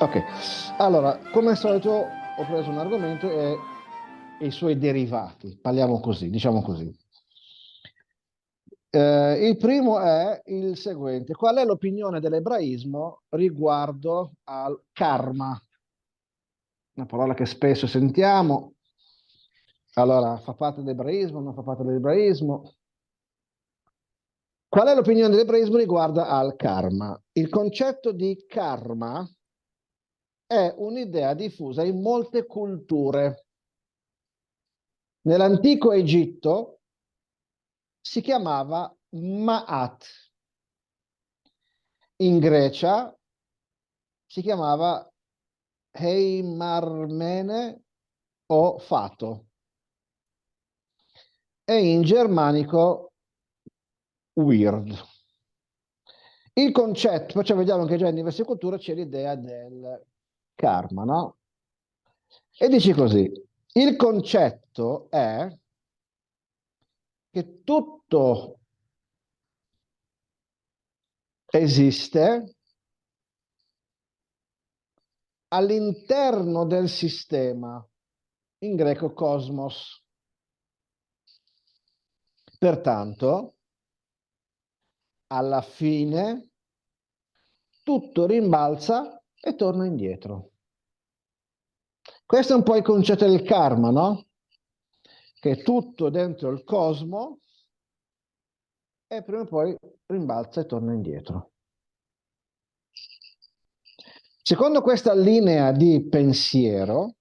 Ok, allora, come al solito ho preso un argomento e, e i suoi derivati, parliamo così, diciamo così. Eh, il primo è il seguente, qual è l'opinione dell'ebraismo riguardo al karma? Una parola che spesso sentiamo, allora fa parte dell'ebraismo, non fa parte dell'ebraismo? Qual è l'opinione dell'ebraismo riguardo al karma? Il concetto di karma è un'idea diffusa in molte culture. Nell'antico Egitto si chiamava Ma'at, in Grecia si chiamava Heimarmene o Fato e in germanico Weird. Il concetto, facciamo vediamo che già in diverse culture c'è l'idea del karma, no? E dici così, il concetto è che tutto esiste all'interno del sistema, in greco cosmos. Pertanto, alla fine, tutto rimbalza e torna indietro. Questo è un po' il concetto del karma, no? Che tutto dentro il cosmo e prima o poi rimbalza e torna indietro. Secondo questa linea di pensiero,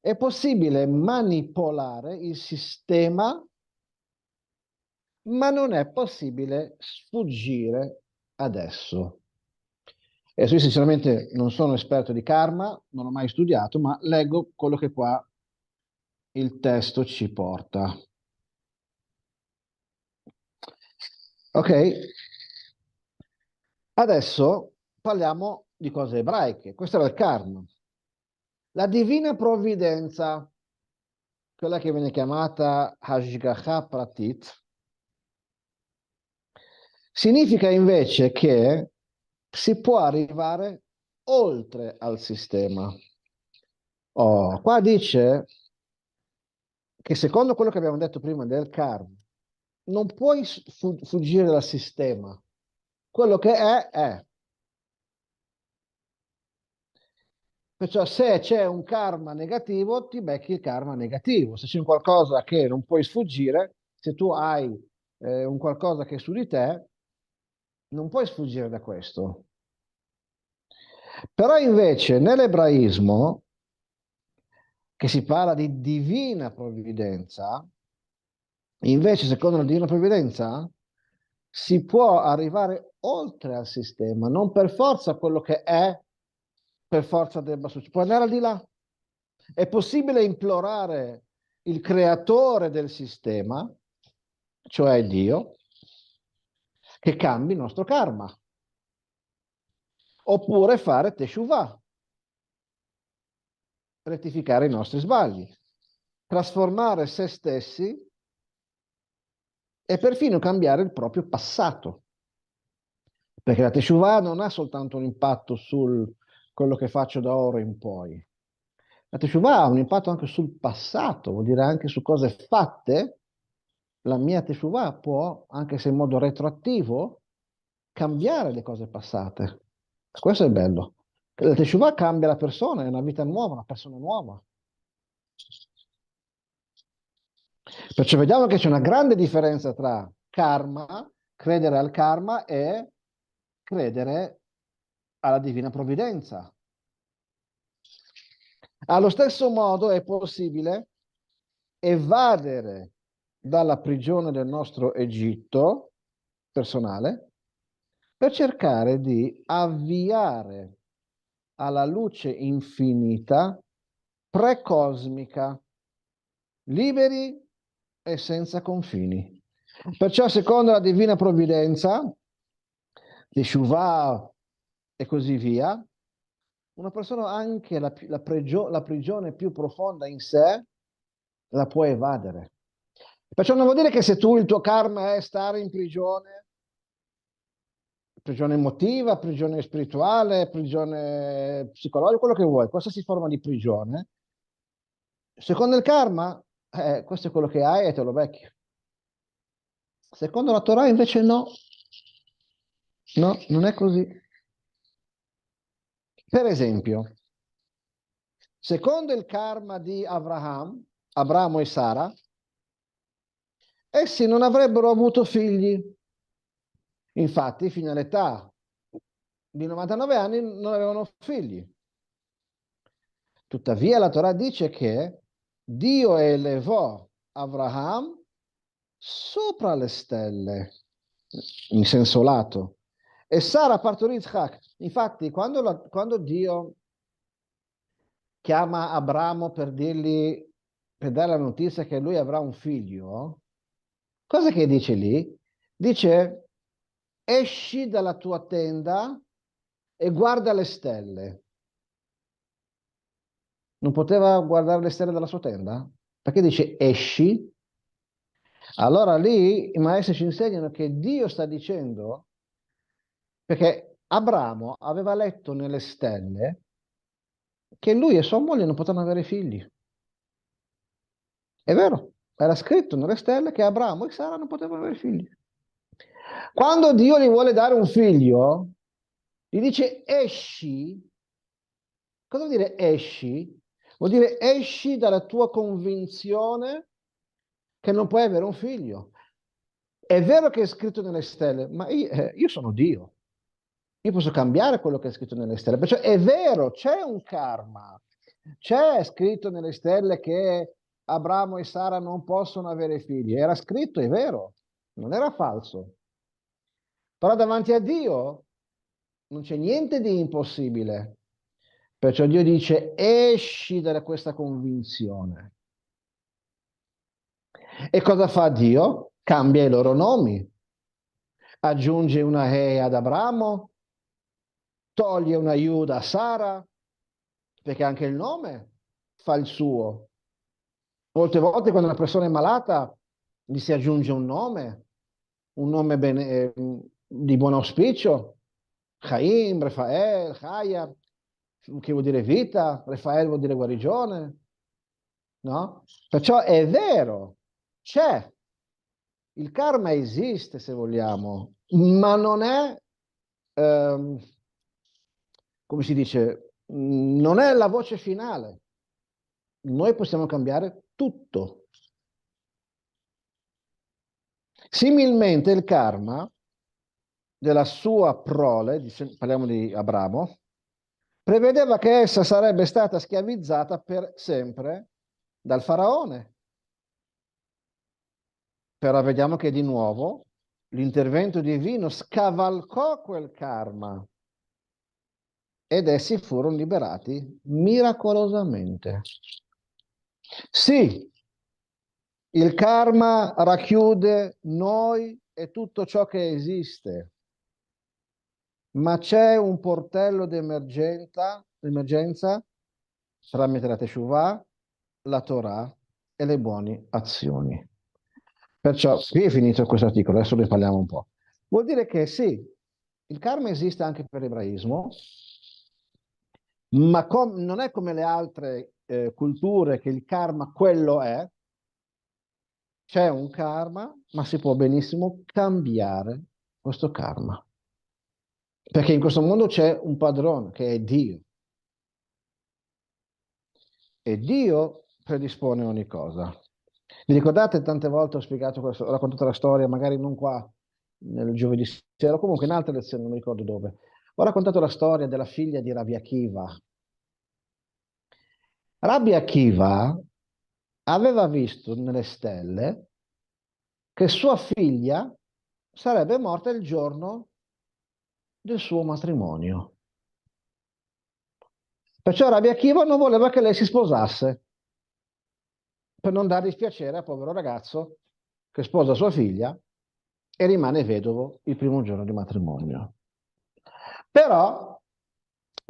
è possibile manipolare il sistema, ma non è possibile sfuggire adesso. Adesso io sinceramente non sono esperto di karma, non ho mai studiato, ma leggo quello che qua il testo ci porta. Ok? Adesso parliamo di cose ebraiche. Questo era il karma. La divina provvidenza, quella che viene chiamata Hashgacha Pratit, significa invece che si può arrivare oltre al sistema. Oh, qua dice che secondo quello che abbiamo detto prima del karma, non puoi fuggire dal sistema. Quello che è, è. Perciò se c'è un karma negativo, ti becchi il karma negativo. Se c'è un qualcosa che non puoi sfuggire, se tu hai eh, un qualcosa che è su di te, non puoi sfuggire da questo. Però invece nell'ebraismo, che si parla di divina provvidenza, invece secondo la divina provvidenza si può arrivare oltre al sistema, non per forza quello che è, per forza debba succedere, può andare al di là. È possibile implorare il creatore del sistema, cioè Dio, che cambi il nostro karma. Oppure fare teshuvah, rettificare i nostri sbagli, trasformare se stessi e perfino cambiare il proprio passato. Perché la teshuvah non ha soltanto un impatto su quello che faccio da ora in poi. La teshuvah ha un impatto anche sul passato, vuol dire anche su cose fatte la mia teshuva può, anche se in modo retroattivo, cambiare le cose passate. Questo è bello. La teshuva cambia la persona, è una vita nuova, una persona nuova. Perciò vediamo che c'è una grande differenza tra karma, credere al karma e credere alla divina provvidenza. Allo stesso modo è possibile evadere dalla prigione del nostro Egitto personale per cercare di avviare alla luce infinita precosmica, liberi e senza confini. Perciò, secondo la divina provvidenza, Teshuvah e così via, una persona anche la, la, pregio, la prigione più profonda in sé la può evadere. Perciò non vuol dire che se tu il tuo karma è stare in prigione, prigione emotiva, prigione spirituale, prigione psicologica, quello che vuoi, qualsiasi forma di prigione, secondo il karma, eh, questo è quello che hai e te lo becchi. Secondo la Torah invece no, no, non è così. Per esempio, secondo il karma di Abraham, Abramo e Sara, essi eh non avrebbero avuto figli. Infatti, fino all'età di 99 anni non avevano figli. Tuttavia la Torah dice che Dio elevò Abraham sopra le stelle, in senso lato, e Sara partorì Isaac. Infatti, quando, la, quando Dio chiama Abramo per dirgli, per dare la notizia che lui avrà un figlio, Cosa che dice lì? Dice, esci dalla tua tenda e guarda le stelle. Non poteva guardare le stelle dalla sua tenda? Perché dice esci? Allora lì i maestri ci insegnano che Dio sta dicendo, perché Abramo aveva letto nelle stelle che lui e sua moglie non potevano avere figli. È vero? Era scritto nelle stelle che Abramo e Sara non potevano avere figli. Quando Dio gli vuole dare un figlio, gli dice esci. Cosa vuol dire esci? Vuol dire esci dalla tua convinzione che non puoi avere un figlio. È vero che è scritto nelle stelle, ma io, eh, io sono Dio. Io posso cambiare quello che è scritto nelle stelle. Perciò è vero, c'è un karma. C'è scritto nelle stelle che Abramo e Sara non possono avere figli. Era scritto, è vero, non era falso. Però davanti a Dio non c'è niente di impossibile. Perciò Dio dice esci da questa convinzione. E cosa fa Dio? Cambia i loro nomi. Aggiunge una E ad Abramo, toglie una Iuda a Sara, perché anche il nome fa il suo. Molte volte quando una persona è malata gli si aggiunge un nome, un nome bene, ehm, di buon auspicio, Chaim, Rafael, Chaya, che vuol dire vita, Rafael vuol dire guarigione, no? Perciò è vero, c'è, il karma esiste se vogliamo, ma non è, ehm, come si dice, non è la voce finale. Noi possiamo cambiare tutto. Similmente il karma della sua prole, parliamo di Abramo, prevedeva che essa sarebbe stata schiavizzata per sempre dal faraone. Però vediamo che di nuovo l'intervento divino scavalcò quel karma ed essi furono liberati miracolosamente. Sì, il karma racchiude noi e tutto ciò che esiste, ma c'è un portello d'emergenza tramite la Teshuvah, la Torah e le buone azioni. Perciò qui è finito questo articolo, adesso ne parliamo un po'. Vuol dire che sì, il karma esiste anche per l'ebraismo, ma com- non è come le altre eh, culture che il karma quello è, c'è un karma, ma si può benissimo cambiare questo karma. Perché in questo mondo c'è un padrone che è Dio. E Dio predispone ogni cosa. Vi ricordate tante volte ho spiegato questo, ho raccontato la storia, magari non qua nel giovedì sera, comunque in altre lezioni, non mi ricordo dove. Ho raccontato la storia della figlia di Rabiachiva, Rabbi Akiva aveva visto nelle stelle che sua figlia sarebbe morta il giorno del suo matrimonio. Perciò Rabbi Akiva non voleva che lei si sposasse per non dare dispiacere al povero ragazzo che sposa sua figlia e rimane vedovo il primo giorno di matrimonio. Però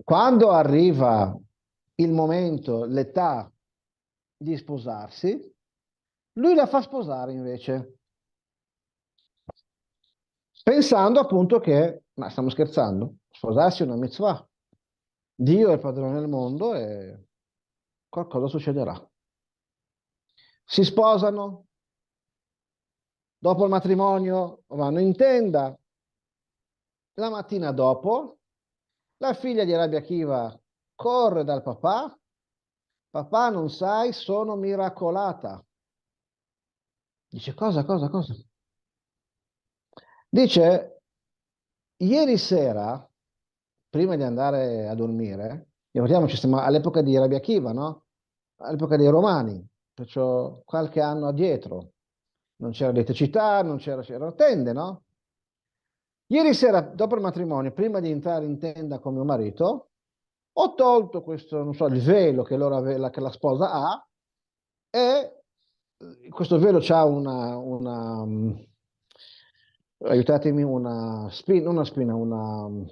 quando arriva il momento, l'età di sposarsi, lui la fa sposare invece, pensando appunto che, ma stiamo scherzando, sposarsi è una mitzvah, Dio è il padrone del mondo e qualcosa succederà. Si sposano, dopo il matrimonio vanno in tenda, la mattina dopo la figlia di Arabia Kiva corre dal papà, papà non sai, sono miracolata. Dice cosa, cosa, cosa? Dice, ieri sera, prima di andare a dormire, ricordiamoci, siamo all'epoca di Rabia Kiva, no? All'epoca dei Romani, perciò qualche anno addietro. Non c'era elettricità, non c'era, c'erano tende, no? Ieri sera, dopo il matrimonio, prima di entrare in tenda con mio marito, ho tolto questo, non so, il velo che, loro aveva, che la sposa ha e eh, questo velo ha una, una um, aiutatemi, una spina, una spina, mm, una...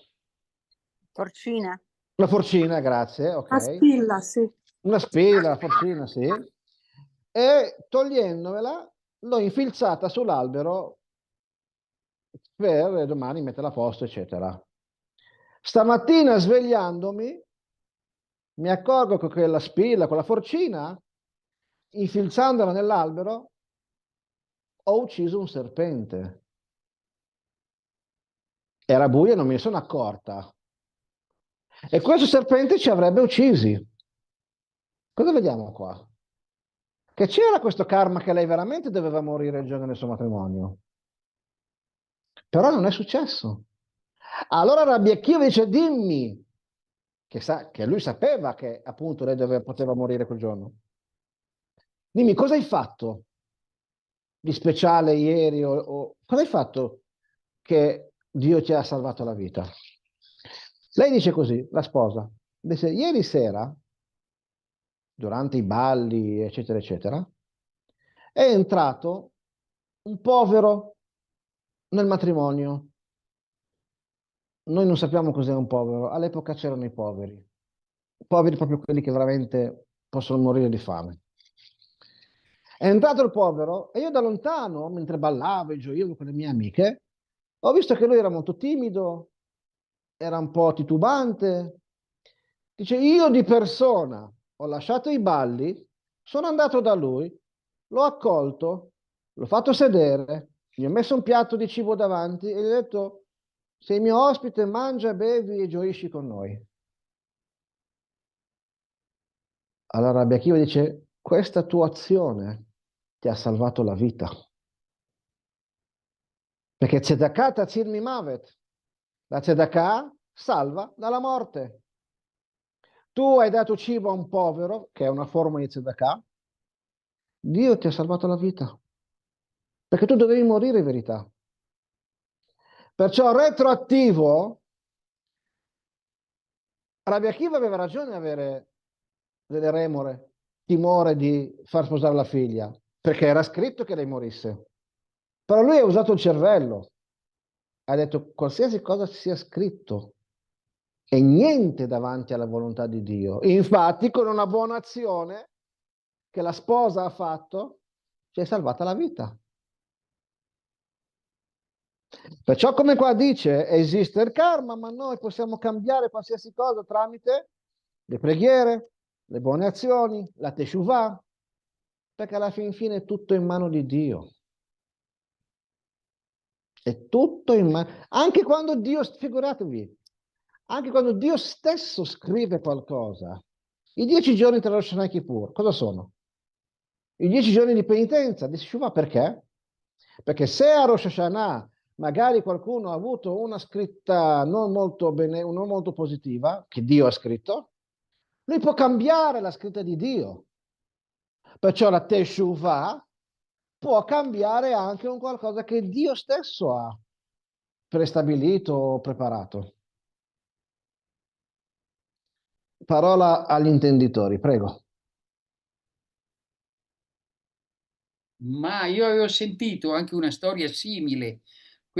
Forcina. Una forcina, grazie, ok. Una spilla, sì. Una spilla, una forcina, sì. E togliendomela l'ho infilzata sull'albero per domani metterla a posto, eccetera. Stamattina svegliandomi mi accorgo che quella spilla, quella forcina, infilzandola nell'albero, ho ucciso un serpente. Era buio e non mi sono accorta. E questo serpente ci avrebbe uccisi. Cosa vediamo qua? Che c'era questo karma che lei veramente doveva morire il giorno del suo matrimonio. Però non è successo. Allora Rabbi Akiva dice, dimmi, che, sa, che lui sapeva che appunto lei doveva, poteva morire quel giorno. Dimmi, cosa hai fatto di speciale ieri? O, o, cosa hai fatto che Dio ti ha salvato la vita? Lei dice così, la sposa, dice, ieri sera, durante i balli, eccetera, eccetera, è entrato un povero nel matrimonio noi non sappiamo cos'è un povero, all'epoca c'erano i poveri, poveri proprio quelli che veramente possono morire di fame. È entrato il povero e io da lontano, mentre ballavo e gioivo con le mie amiche, ho visto che lui era molto timido, era un po' titubante. Dice, io di persona ho lasciato i balli, sono andato da lui, l'ho accolto, l'ho fatto sedere, gli ho messo un piatto di cibo davanti e gli ho detto, sei mio ospite, mangia, bevi e gioisci con noi. Allora Rabbi Akiva dice, questa tua azione ti ha salvato la vita. Perché tzedakah tazir mavet. La tzedakah salva dalla morte. Tu hai dato cibo a un povero, che è una forma di tzedakah, Dio ti ha salvato la vita. Perché tu dovevi morire in verità. Perciò retroattivo, Rabbi Akiva aveva ragione di avere delle remore, timore di far sposare la figlia, perché era scritto che lei morisse. Però lui ha usato il cervello, ha detto qualsiasi cosa sia scritto e niente davanti alla volontà di Dio. Infatti con una buona azione che la sposa ha fatto, ci è salvata la vita. Perciò come qua dice, esiste il karma, ma noi possiamo cambiare qualsiasi cosa tramite le preghiere, le buone azioni, la teshuvah, perché alla fin fine è tutto in mano di Dio. È tutto in mano. Anche quando Dio, figuratevi, anche quando Dio stesso scrive qualcosa, i dieci giorni tra Rosh Hashanah e Kippur, cosa sono? I dieci giorni di penitenza, di Shuvah, perché? Perché se a Rosh Hashanah magari qualcuno ha avuto una scritta non molto, bene, non molto positiva, che Dio ha scritto, lui può cambiare la scritta di Dio. Perciò la Teshuvah può cambiare anche un qualcosa che Dio stesso ha prestabilito o preparato. Parola agli intenditori, prego. Ma io avevo sentito anche una storia simile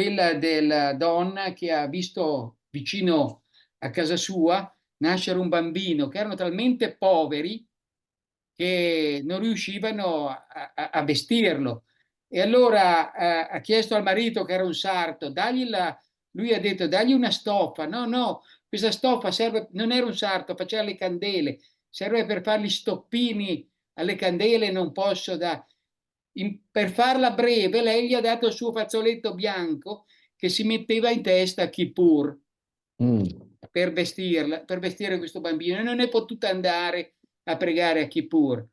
quella della donna che ha visto vicino a casa sua nascere un bambino che erano talmente poveri che non riuscivano a, a, a vestirlo. E allora eh, ha chiesto al marito, che era un sarto, dagli la, lui ha detto, dagli una stoffa. No, no, questa stoffa serve, non era un sarto, faceva le candele, serve per fare gli stoppini alle candele, non posso da... In, per farla breve, lei gli ha dato il suo fazzoletto bianco che si metteva in testa a Kippur mm. per vestirla, per vestire questo bambino e non è potuta andare a pregare a Kippur.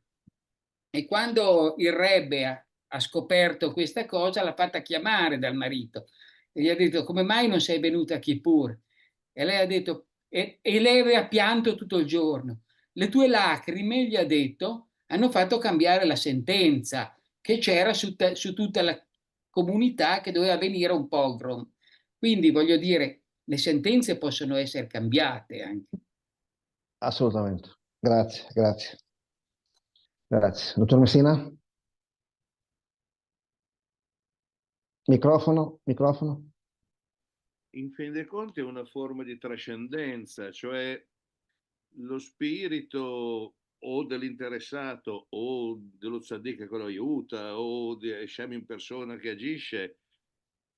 E quando il rebbe ha, ha scoperto questa cosa, l'ha fatta chiamare dal marito e gli ha detto come mai non sei venuta a Kippur? E lei ha detto e, e lei aveva pianto tutto il giorno. Le tue lacrime, gli ha detto, hanno fatto cambiare la sentenza che c'era su, su tutta la comunità che doveva venire un pogrom. Quindi voglio dire, le sentenze possono essere cambiate anche. Assolutamente, grazie, grazie. Grazie. Dottor Messina? Microfono, microfono. In fin dei conti è una forma di trascendenza, cioè lo spirito o dell'interessato o dello tzaddik che lo aiuta o di Hashem in persona che agisce,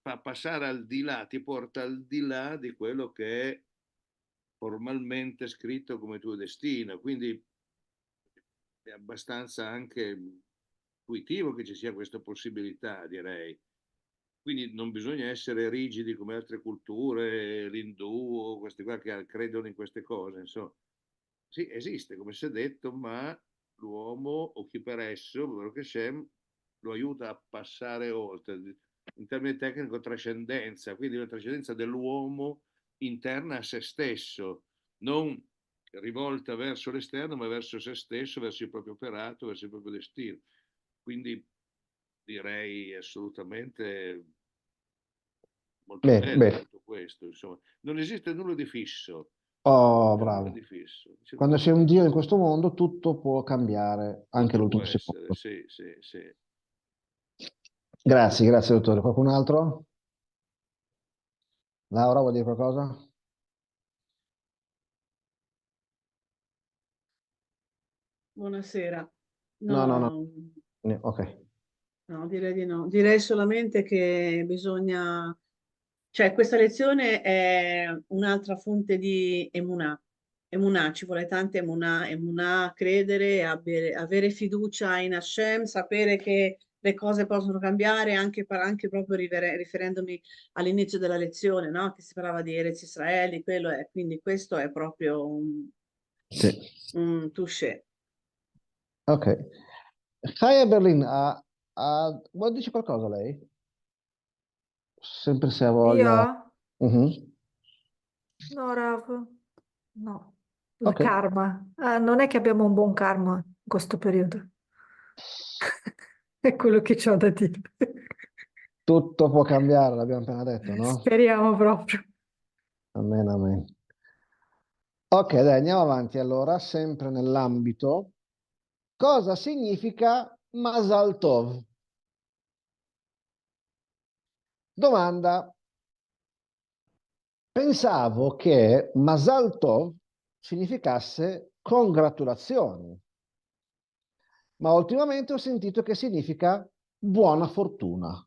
fa passare al di là, ti porta al di là di quello che è formalmente scritto come tuo destino. Quindi è abbastanza anche intuitivo che ci sia questa possibilità, direi. Quindi non bisogna essere rigidi come altre culture, l'indù o questi qua che credono in queste cose, insomma sì, esiste, come si è detto, ma l'uomo o chi per esso, quello che Shem, lo aiuta a passare oltre, in termini tecnici, trascendenza, quindi la trascendenza dell'uomo interna a se stesso, non rivolta verso l'esterno, ma verso se stesso, verso il proprio operato, verso il proprio destino. Quindi direi assolutamente molto bene, bene, tutto questo. Insomma. Non esiste nulla di fisso, Oh, bravo. Quando sei un dio in questo mondo, tutto può cambiare, anche l'ultimo secondo. Sì, sì, sì. Grazie, grazie dottore. Qualcun altro? Laura vuol dire qualcosa? Buonasera. No, no, no. no. Ok. No, direi di no. Direi solamente che bisogna cioè questa lezione è un'altra fonte di emunà. Emunà, ci vuole tante emunà, emunà, credere, avere, avere fiducia in Hashem, sapere che le cose possono cambiare anche, anche proprio riferendomi all'inizio della lezione, no? che si parlava di Erez Israeli, quello è, quindi questo è proprio un, sì. un touché. Ok. Chaya Berlin, uh, uh, vuol dire qualcosa lei? Sempre se ha voglia. Io? Uh-huh. No, Rav, no. Il okay. karma. Ah, non è che abbiamo un buon karma in questo periodo. è quello che ho da dire. Tutto può cambiare, l'abbiamo appena detto, no? Speriamo proprio. Amen, amen. Ok, dai, andiamo avanti allora, sempre nell'ambito. Cosa significa Masaltov? Domanda. Pensavo che Masal significasse congratulazioni, ma ultimamente ho sentito che significa buona fortuna,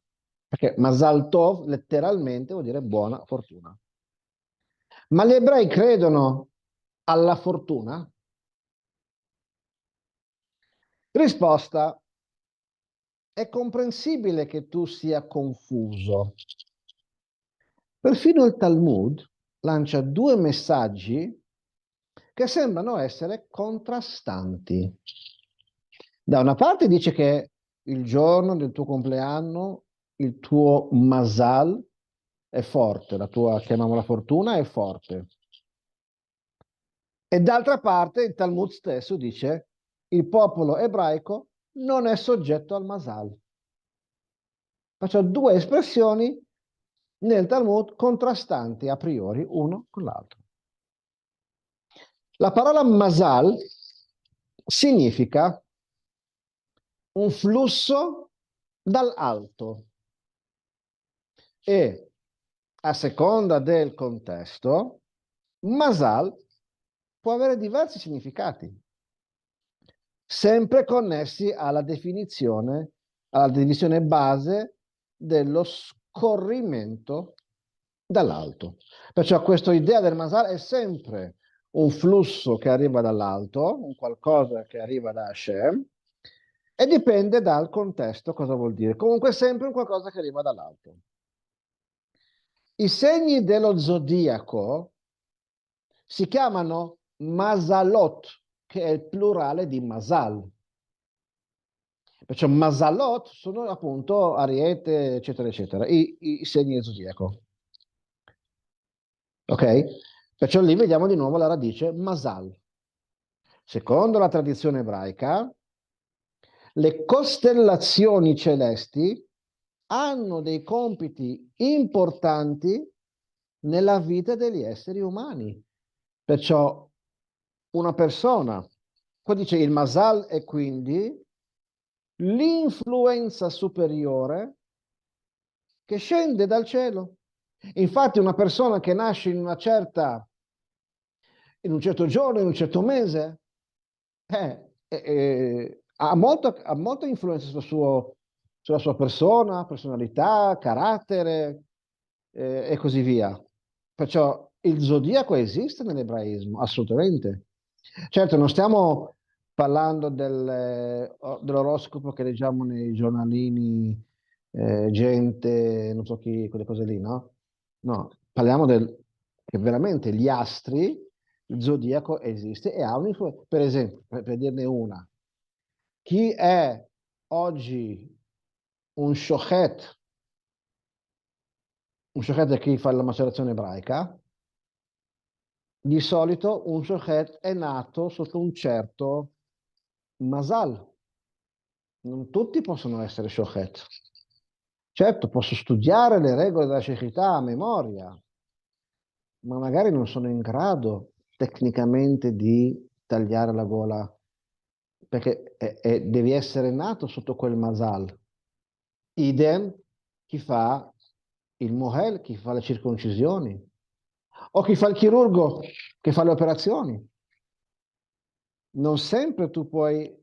perché Masal letteralmente vuol dire buona fortuna. Ma gli ebrei credono alla fortuna? Risposta, è comprensibile che tu sia confuso. Perfino il Talmud lancia due messaggi che sembrano essere contrastanti. Da una parte dice che il giorno del tuo compleanno, il tuo masal è forte, la tua, chiamiamola fortuna, è forte. E d'altra parte il Talmud stesso dice il popolo ebraico non è soggetto al masal. Faccio due espressioni nel Talmud contrastanti a priori uno con l'altro. La parola masal significa un flusso dall'alto e a seconda del contesto masal può avere diversi significati sempre connessi alla definizione, alla divisione base dello scorrimento dall'alto. Perciò questa idea del Masal è sempre un flusso che arriva dall'alto, un qualcosa che arriva da Hashem, e dipende dal contesto cosa vuol dire. Comunque sempre un qualcosa che arriva dall'alto. I segni dello zodiaco si chiamano Masalot, che è il plurale di masal. Perciò masalot sono appunto ariete, eccetera, eccetera, i, i segni del zodiaco. Ok? Perciò lì vediamo di nuovo la radice masal. Secondo la tradizione ebraica, le costellazioni celesti hanno dei compiti importanti nella vita degli esseri umani. Perciò una persona. Poi dice il Masal è quindi l'influenza superiore che scende dal cielo. Infatti una persona che nasce in una certa in un certo giorno, in un certo mese, eh, eh, eh ha, molto, ha, molta influenza sul suo, sulla sua persona, personalità, carattere eh, e così via. Perciò il zodiaco esiste nell'ebraismo, assolutamente. Certo, non stiamo parlando del, eh, dell'oroscopo che leggiamo nei giornalini, eh, gente, non so chi, quelle cose lì, no? No, parliamo del che veramente gli astri, il zodiaco esiste e ha un'influenza. Per esempio, per, per dirne una, chi è oggi un shochet, un shochet è chi fa la macerazione ebraica, di solito un soggetto è nato sotto un certo masal. Non tutti possono essere soggetti. Certo, posso studiare le regole della cecità a memoria, ma magari non sono in grado tecnicamente di tagliare la gola, perché è, è, devi essere nato sotto quel masal. Idem chi fa il mohel, chi fa le circoncisioni o chi fa il chirurgo che fa le operazioni. Non sempre tu puoi,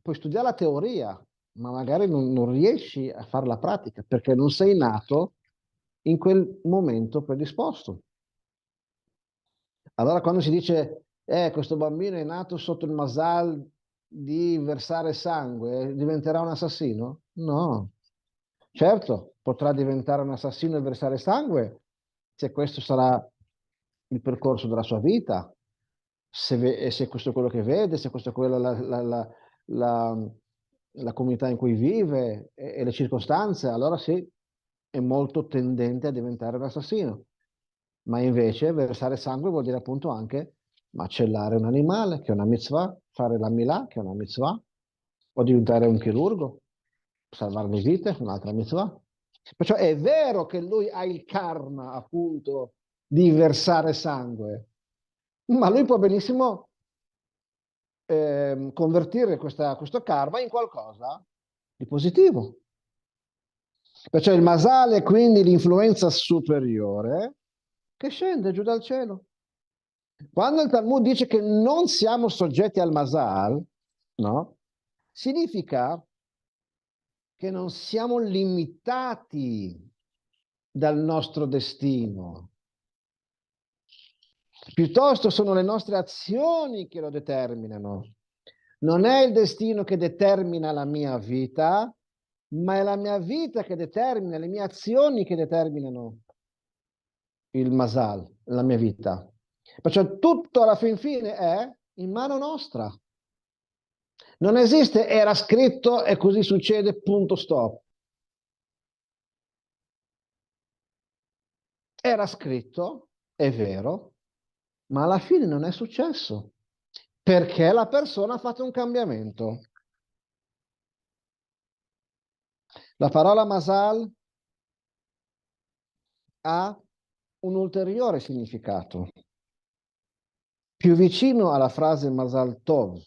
puoi studiare la teoria, ma magari non, non riesci a fare la pratica perché non sei nato in quel momento predisposto. Allora quando si dice, eh, questo bambino è nato sotto il masal di versare sangue, diventerà un assassino? No. Certo, potrà diventare un assassino e versare sangue se questo sarà il percorso della sua vita, se, se questo è quello che vede, se questa è quella la, la, la, la, comunità in cui vive e, e le circostanze, allora sì, è molto tendente a diventare un assassino. Ma invece versare sangue vuol dire appunto anche macellare un animale, che è una mitzvah, fare la milà, che è una mitzvah, o diventare un chirurgo, salvare le vite, un'altra mitzvah. Perciò è vero che lui ha il karma, appunto, di versare sangue, ma lui può benissimo eh, convertire questa, questo karma in qualcosa di positivo. Perciò il masale quindi l'influenza superiore che scende giù dal cielo. Quando il Talmud dice che non siamo soggetti al masal, no? significa che non siamo limitati dal nostro destino, piuttosto sono le nostre azioni che lo determinano. Non è il destino che determina la mia vita, ma è la mia vita che determina, le mie azioni che determinano il masal, la mia vita. Perciò tutto alla fin fine è in mano nostra. Non esiste era scritto e così succede, punto stop. Era scritto, è vero, ma alla fine non è successo perché la persona ha fatto un cambiamento. La parola masal ha un ulteriore significato, più vicino alla frase masal tov.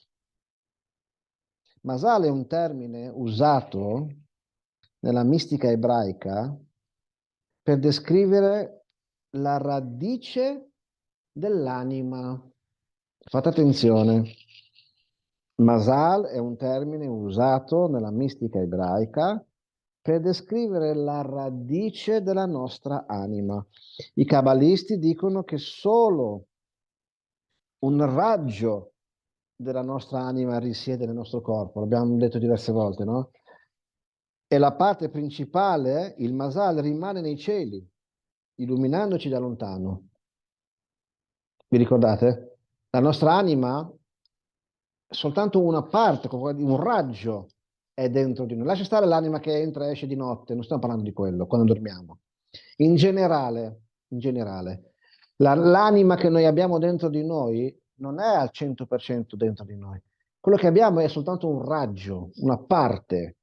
Masal è un termine usato nella mistica ebraica per descrivere la radice dell'anima. Fate attenzione, Masal è un termine usato nella mistica ebraica per descrivere la radice della nostra anima. I cabalisti dicono che solo un raggio della nostra anima risiede nel nostro corpo, l'abbiamo detto diverse volte, no? E la parte principale, il Masal, rimane nei cieli, illuminandoci da lontano. Vi ricordate? La nostra anima, soltanto una parte, un raggio è dentro di noi. Lascia stare l'anima che entra e esce di notte, non stiamo parlando di quello, quando dormiamo. In generale, in generale l'anima che noi abbiamo dentro di noi non è al 100% dentro di noi. Quello che abbiamo è soltanto un raggio, una parte.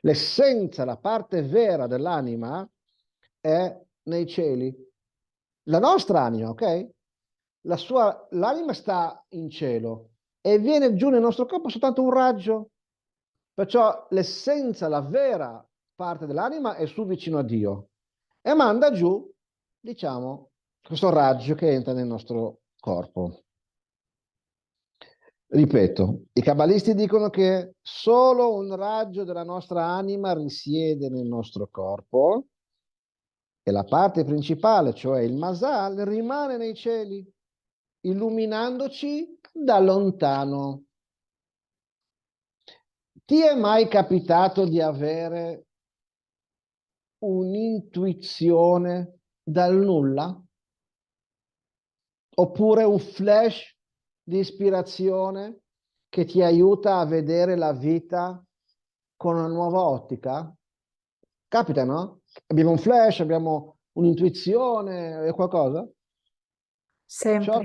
L'essenza, la parte vera dell'anima è nei cieli. La nostra anima, ok? la sua, l'anima sta in cielo e viene giù nel nostro corpo soltanto un raggio. Perciò l'essenza, la vera parte dell'anima è su vicino a Dio e manda giù, diciamo, questo raggio che entra nel nostro corpo. Ripeto, i cabalisti dicono che solo un raggio della nostra anima risiede nel nostro corpo e la parte principale, cioè il masal, rimane nei cieli illuminandoci da lontano. Ti è mai capitato di avere un'intuizione dal nulla? Oppure un flash di ispirazione che ti aiuta a vedere la vita con una nuova ottica? Capita, no? Abbiamo un flash, abbiamo un'intuizione, qualcosa? Sempre. Ciò,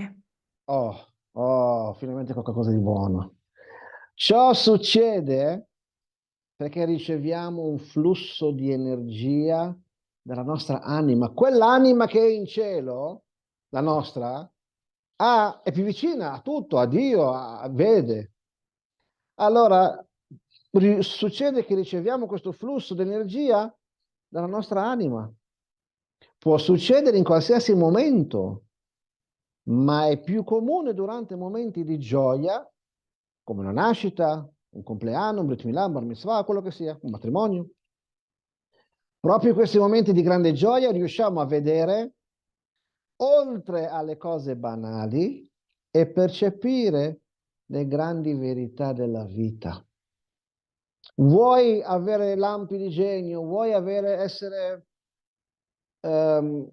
Oh, oh, finalmente qualcosa di buono. Ciò succede perché riceviamo un flusso di energia dalla nostra anima. Quell'anima che è in cielo, la nostra, ha, è più vicina a tutto, a Dio, a, vede. Allora, succede che riceviamo questo flusso di energia dalla nostra anima. Può succedere in qualsiasi momento ma è più comune durante momenti di gioia, come una nascita, un compleanno, un brit milah, un bar mitzvah, quello che sia, un matrimonio. Proprio in questi momenti di grande gioia riusciamo a vedere oltre alle cose banali e percepire le grandi verità della vita. Vuoi avere lampi di genio, vuoi avere, essere um,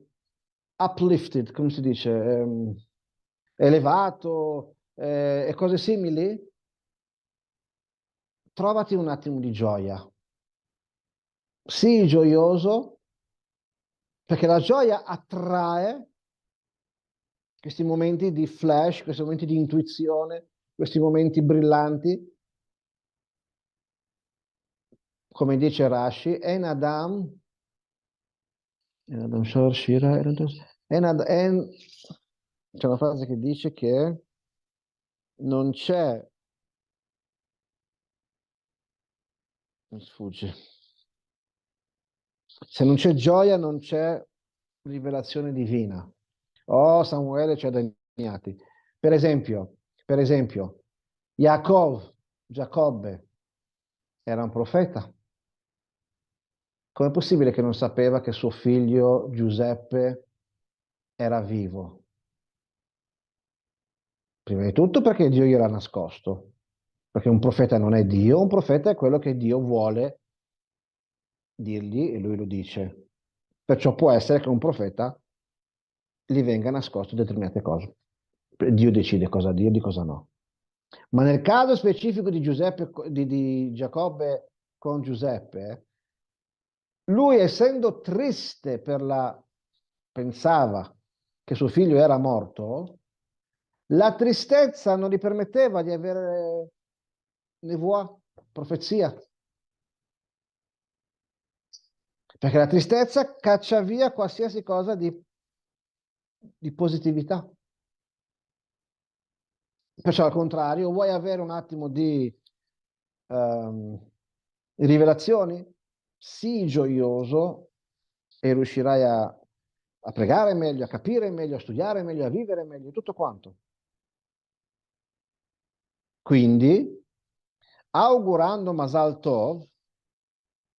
uplifted, come si dice, um, elevato eh, e cose simili, trovati un attimo di gioia. Sii gioioso, perché la gioia attrae questi momenti di flash, questi momenti di intuizione, questi momenti brillanti. Come dice Rashi, En Adam, En Adam Shor Shira, En, c'è una frase che dice che non c'è mi sfugge se non c'è gioia non c'è rivelazione divina oh Samuele ci ha dannati per esempio per esempio Jacob Giacobbe era un profeta com'è possibile che non sapeva che suo figlio Giuseppe era vivo Prima di tutto perché Dio gliel'ha nascosto, perché un profeta non è Dio, un profeta è quello che Dio vuole dirgli e lui lo dice. Perciò può essere che un profeta gli venga nascosto determinate cose. Dio decide cosa dire di cosa no. Ma nel caso specifico di, Giuseppe, di, di Giacobbe con Giuseppe, lui essendo triste per la... pensava che suo figlio era morto, la tristezza non gli permetteva di avere nevoa, profezia. Perché la tristezza caccia via qualsiasi cosa di, di positività. Perciò al contrario, vuoi avere un attimo di um, rivelazioni? Sii gioioso e riuscirai a, a pregare meglio, a capire meglio, a studiare meglio, a vivere meglio, tutto quanto. Quindi, augurando Masal Tov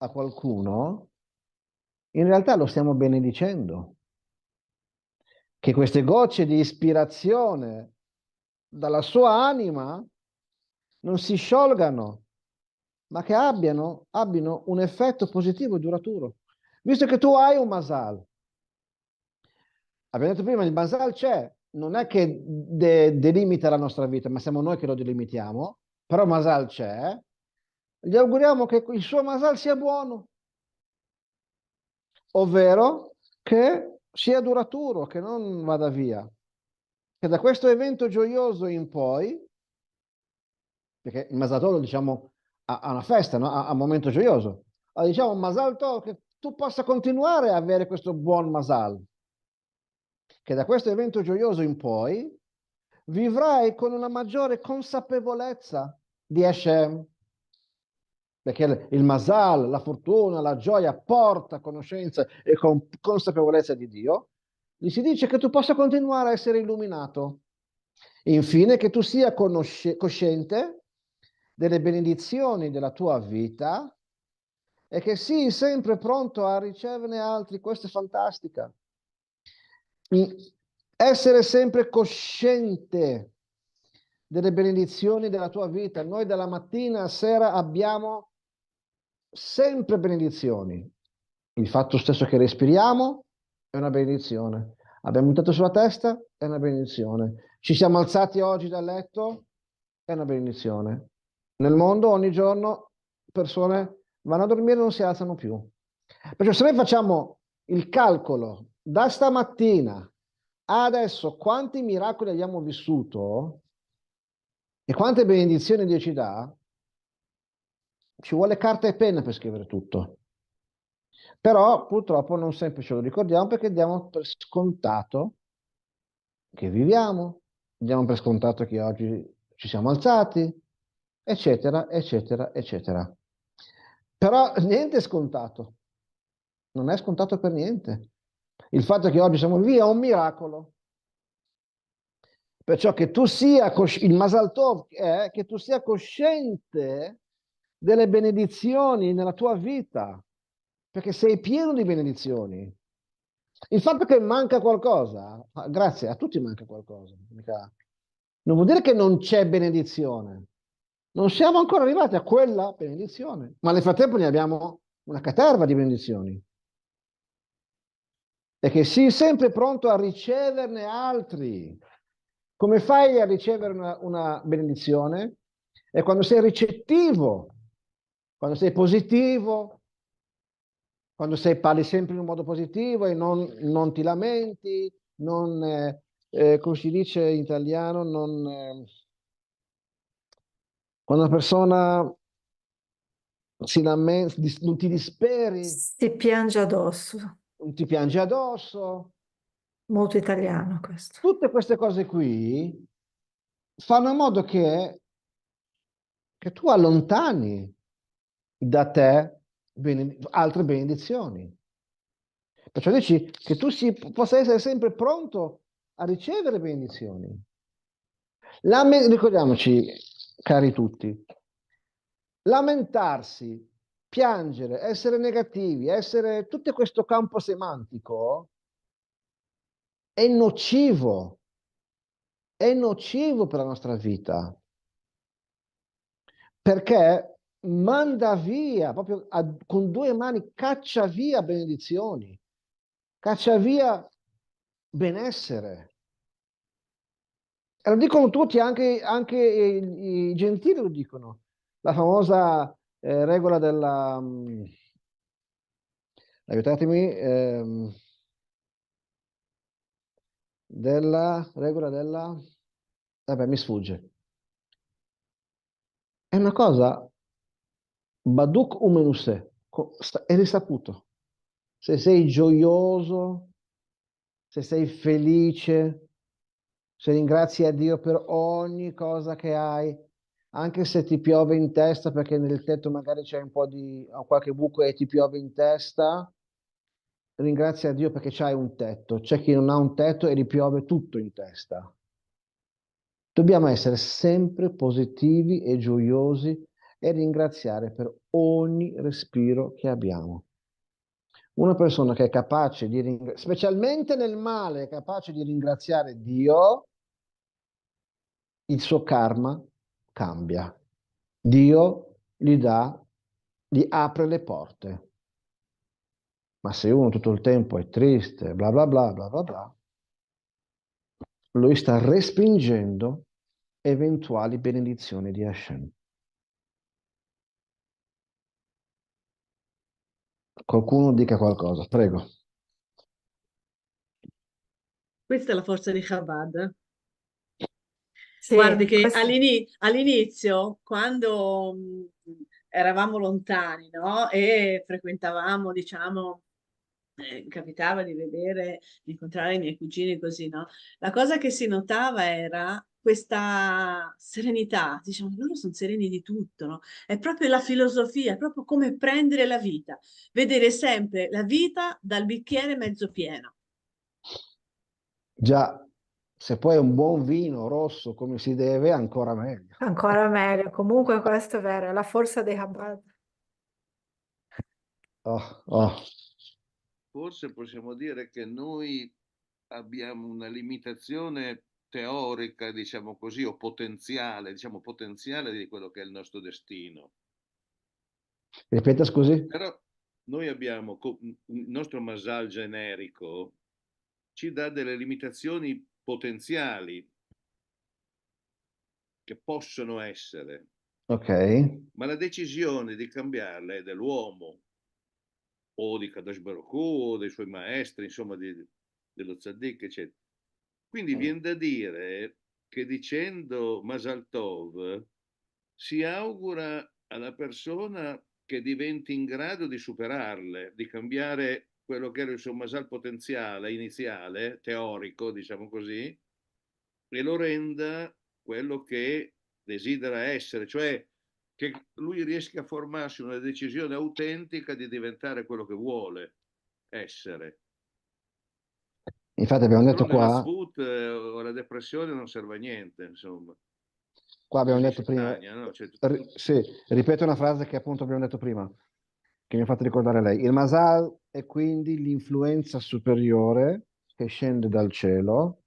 a qualcuno, in realtà lo stiamo benedicendo. Che queste gocce di ispirazione dalla sua anima non si sciolgano, ma che abbiano, abbiano un effetto positivo e duraturo. Visto che tu hai un Masal, abbiamo detto prima, il Masal c'è, non è che de- delimita la nostra vita, ma siamo noi che lo delimitiamo, però Masal c'è, gli auguriamo che il suo Masal sia buono, ovvero che sia duraturo, che non vada via, che da questo evento gioioso in poi, perché il Masal Tov diciamo a una festa, no? a un momento gioioso, allora, diciamo Masal Tov che tu possa continuare a avere questo buon Masal che da questo evento gioioso in poi vivrai con una maggiore consapevolezza di Hashem. Perché il masal, la fortuna, la gioia porta conoscenza e consapevolezza di Dio, gli si dice che tu possa continuare a essere illuminato. Infine, che tu sia conosce- cosciente delle benedizioni della tua vita e che sii sempre pronto a riceverne altri. Questa è fantastica. Mm. essere sempre cosciente delle benedizioni della tua vita. Noi dalla mattina a sera abbiamo sempre benedizioni. Il fatto stesso che respiriamo è una benedizione. Abbiamo un tetto sulla testa, è una benedizione. Ci siamo alzati oggi dal letto, è una benedizione. Nel mondo ogni giorno persone vanno a dormire e non si alzano più. Perciò se noi facciamo il calcolo da stamattina adesso quanti miracoli abbiamo vissuto e quante benedizioni Dio ci dà, ci vuole carta e penna per scrivere tutto. Però purtroppo non sempre ce lo ricordiamo perché diamo per scontato che viviamo, diamo per scontato che oggi ci siamo alzati, eccetera, eccetera, eccetera. Però niente è scontato, non è scontato per niente. Il fatto che oggi siamo lì è un miracolo. Perciò che tu sia, il Masaltov è che tu sia cosciente delle benedizioni nella tua vita, perché sei pieno di benedizioni. Il fatto che manca qualcosa, grazie, a tutti manca qualcosa, non vuol dire che non c'è benedizione. Non siamo ancora arrivati a quella benedizione, ma nel frattempo ne abbiamo una caterva di benedizioni e che sii sempre pronto a riceverne altri. Come fai a ricevere una, una benedizione? È quando sei ricettivo, quando sei positivo, quando sei, parli sempre in un modo positivo e non, non ti lamenti, non, eh, eh, come si dice in italiano, non, eh, quando una persona si lamenta, non ti disperi. Si piange addosso non ti piange addosso. Molto italiano questo. Tutte queste cose qui fanno in modo che, che tu allontani da te bene, altre benedizioni. Perciò dici che tu si, possa essere sempre pronto a ricevere benedizioni. La, ricordiamoci, cari tutti, lamentarsi piangere, essere negativi, essere tutto questo campo semantico è nocivo, è nocivo per la nostra vita, perché manda via, proprio a, con due mani, caccia via benedizioni, caccia via benessere. E lo dicono tutti, anche, anche i, i gentili lo dicono, la famosa eh, regola della... Mh, mm, aiutatemi. Ehm, della regola della... Vabbè, mi sfugge. È una cosa baduk umenuse, è risaputo. Se sei gioioso, se sei felice, se ringrazi a Dio per ogni cosa che hai, anche se ti piove in testa perché nel tetto magari c'è un po' di qualche buco e ti piove in testa, ringrazia Dio perché c'hai un tetto. C'è chi non ha un tetto e ripiove tutto in testa. Dobbiamo essere sempre positivi e gioiosi e ringraziare per ogni respiro che abbiamo. Una persona che è capace di ringraziare, specialmente nel male, è capace di ringraziare Dio, il suo karma cambia. Dio gli dà, gli apre le porte. Ma se uno tutto il tempo è triste, bla bla bla bla bla bla, lui sta respingendo eventuali benedizioni di Hashem. Qualcuno dica qualcosa, prego. Questa è la forza di Chabad. Sì, Guardi che questo... all'ini- all'inizio, quando mh, eravamo lontani, no? E frequentavamo, diciamo, eh, capitava di vedere, di incontrare i miei cugini così, no? La cosa che si notava era questa serenità, diciamo, loro sono sereni di tutto, no? È proprio la filosofia, è proprio come prendere la vita, vedere sempre la vita dal bicchiere mezzo pieno. Già, se poi è un buon vino rosso come si deve, ancora meglio. Ancora meglio, comunque questo è vero, è la forza dei Chabad. Oh, oh. Forse possiamo dire che noi abbiamo una limitazione teorica, diciamo così, o potenziale, diciamo potenziale di quello che è il nostro destino. Ripeta scusi? Però noi abbiamo il nostro masal generico ci dà delle limitazioni potenziali che possono essere. Ok. Ma la decisione di cambiarle è dell'uomo o di Kadosh Baruch Hu, o dei suoi maestri, insomma, di, dello Tzaddik, eccetera. Quindi okay. Mm. viene da dire che dicendo Masaltov si augura alla persona che diventi in grado di superarle, di cambiare quello che era il suo masal potenziale iniziale, teorico, diciamo così, e lo renda quello che desidera essere, cioè che lui riesca a formarsi una decisione autentica di diventare quello che vuole essere. Infatti abbiamo detto qua... La food eh, o la depressione non serve a niente, insomma. Qua abbiamo detto prima... Taglia, no? cioè, tutto... sì, ripeto una frase che appunto abbiamo detto prima che mi ha fatto ricordare lei. Il Masal è quindi l'influenza superiore che scende dal cielo,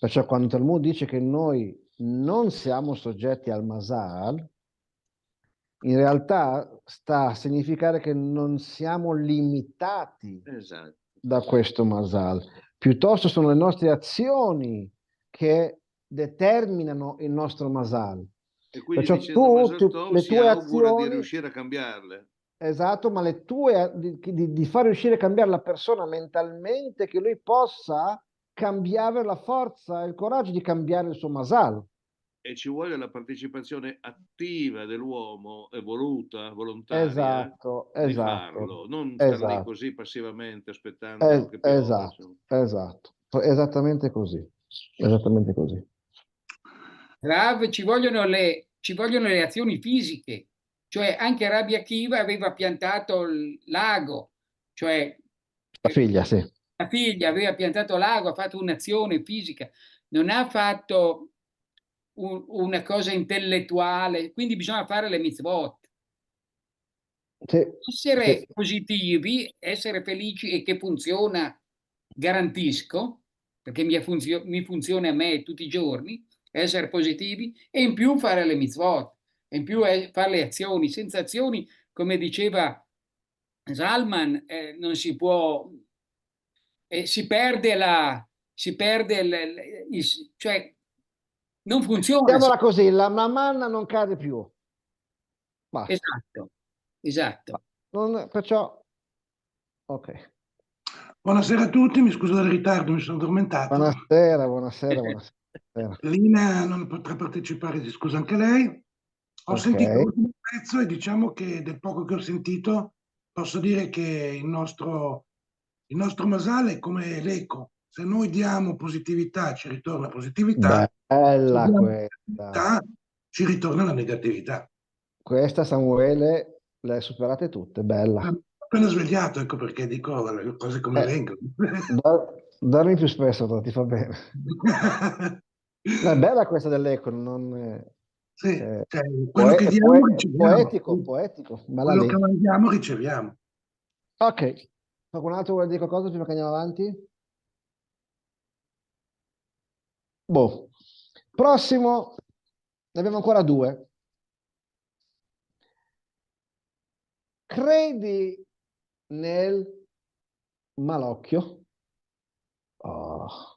perciò quando Talmud dice che noi non siamo soggetti al Masal, in realtà sta a significare che non siamo limitati esatto. da questo Masal, piuttosto sono le nostre azioni che determinano il nostro Masal. E quindi Perciò tu, tu, le tue azioni di riuscire a cambiarle Esatto, ma le tue, eh, di, di, di far riuscire a cambiare la persona mentalmente, che lui possa cambiare la forza e il coraggio di cambiare il suo masal. E ci vuole la partecipazione attiva dell'uomo, evoluta, volontaria. Esatto, esatto. Farlo, non esatto. così passivamente aspettando. Es- che piove, esatto, esatto, esattamente così. Esattamente così. Rav, ci vogliono le, ci vogliono le azioni fisiche cioè anche Rabia Kiva aveva piantato l'ago, cioè... La figlia, sì. La figlia aveva piantato l'ago, ha fatto un'azione fisica, non ha fatto un, una cosa intellettuale, quindi bisogna fare le mitzvot. Sì. Essere sì. positivi, essere felici e che funziona, garantisco, perché mi, funzio- mi funziona a me tutti i giorni, essere positivi e in più fare le mitzvot e in più è fare le azioni. Senza azioni, come diceva Salman, eh, non si può, eh, si perde la, si perde il, il, cioè non funziona. Mettiamola così, la mamanna non cade più. Basta. Esatto, esatto. Non, perciò, ok. Buonasera a tutti, mi scuso del ritardo, mi sono addormentato. Buonasera, buonasera, buonasera. Lina non potrà partecipare, si scusa anche lei. Ho okay. sentito l'ultimo pezzo e diciamo che del poco che ho sentito posso dire che il nostro, il nostro Masale è come l'eco. Se noi diamo positività, ci ritorna positività. Bella questa. Ci ritorna la negatività. Questa, Samuele, le superate tutte, bella. Ho appena svegliato, ecco perché dico cose come eh, vengono. dormi più spesso, ti fa bene. è bella questa dell'eco, non... È... Eh, eh, cioè, quello che diamo riceviamo. Poetico, poetico. Quello che mandiamo riceviamo. Ok. Qualcun altro vuole dire qualcosa prima che andiamo avanti? Boh. Prossimo, ne abbiamo ancora due. Credi nel malocchio? Oh.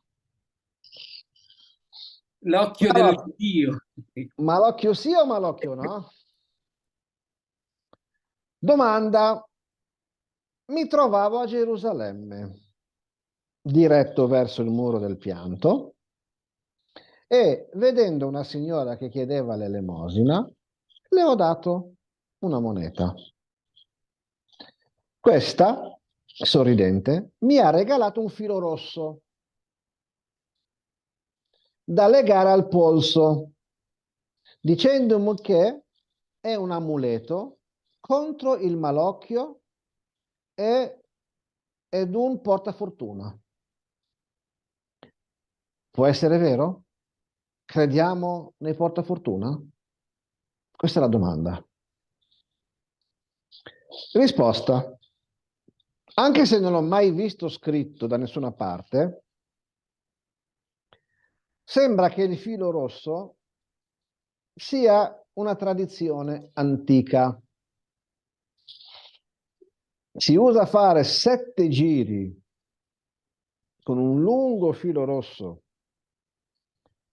L'occhio allora, dello Dio. Malocchio sì o malocchio no? Domanda. Mi trovavo a Gerusalemme, diretto verso il muro del pianto, e vedendo una signora che chiedeva l'elemosina, le ho dato una moneta. Questa, sorridente, mi ha regalato un filo rosso da legare al polso dicendomi che è un amuleto contro il malocchio e, ed un portafortuna. Può essere vero? Crediamo nei portafortuna? Questa è la domanda. Risposta. Anche se non l'ho mai visto scritto da nessuna parte, sembra che il filo rosso sia una tradizione antica. Si usa fare sette giri con un lungo filo rosso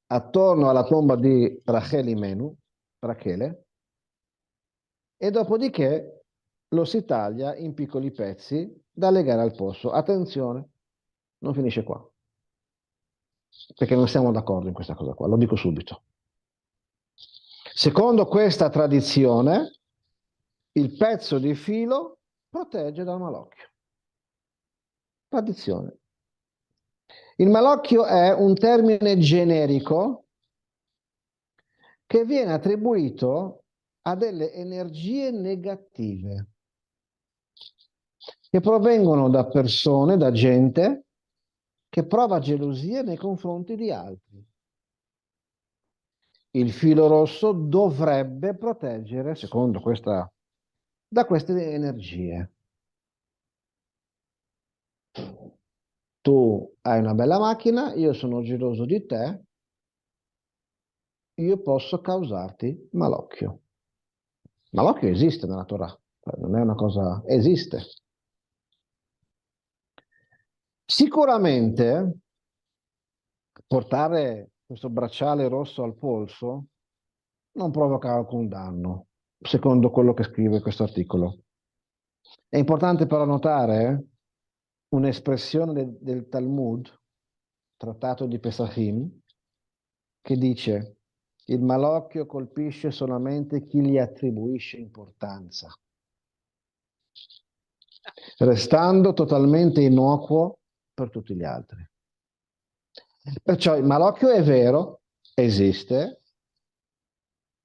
attorno alla tomba di Racheli Menu, Rachele, e dopodiché lo si taglia in piccoli pezzi da legare al posto. Attenzione, non finisce qua, perché non siamo d'accordo in questa cosa qua, lo dico subito. Secondo questa tradizione, il pezzo di filo protegge dal malocchio. Tradizione. Il malocchio è un termine generico che viene attribuito a delle energie negative che provengono da persone, da gente che prova gelosia nei confronti di altri il filo rosso dovrebbe proteggere, secondo questa, da queste energie. Tu hai una bella macchina, io sono geloso di te, io posso causarti malocchio. Malocchio esiste nella Torah, cioè non è una cosa... esiste. Sicuramente portare questo bracciale rosso al polso non provoca alcun danno, secondo quello che scrive questo articolo. È importante però notare un'espressione de del Talmud, trattato di Pesachim, che dice il malocchio colpisce solamente chi gli attribuisce importanza, restando totalmente innocuo per tutti gli altri. Perciò il malocchio è vero, esiste,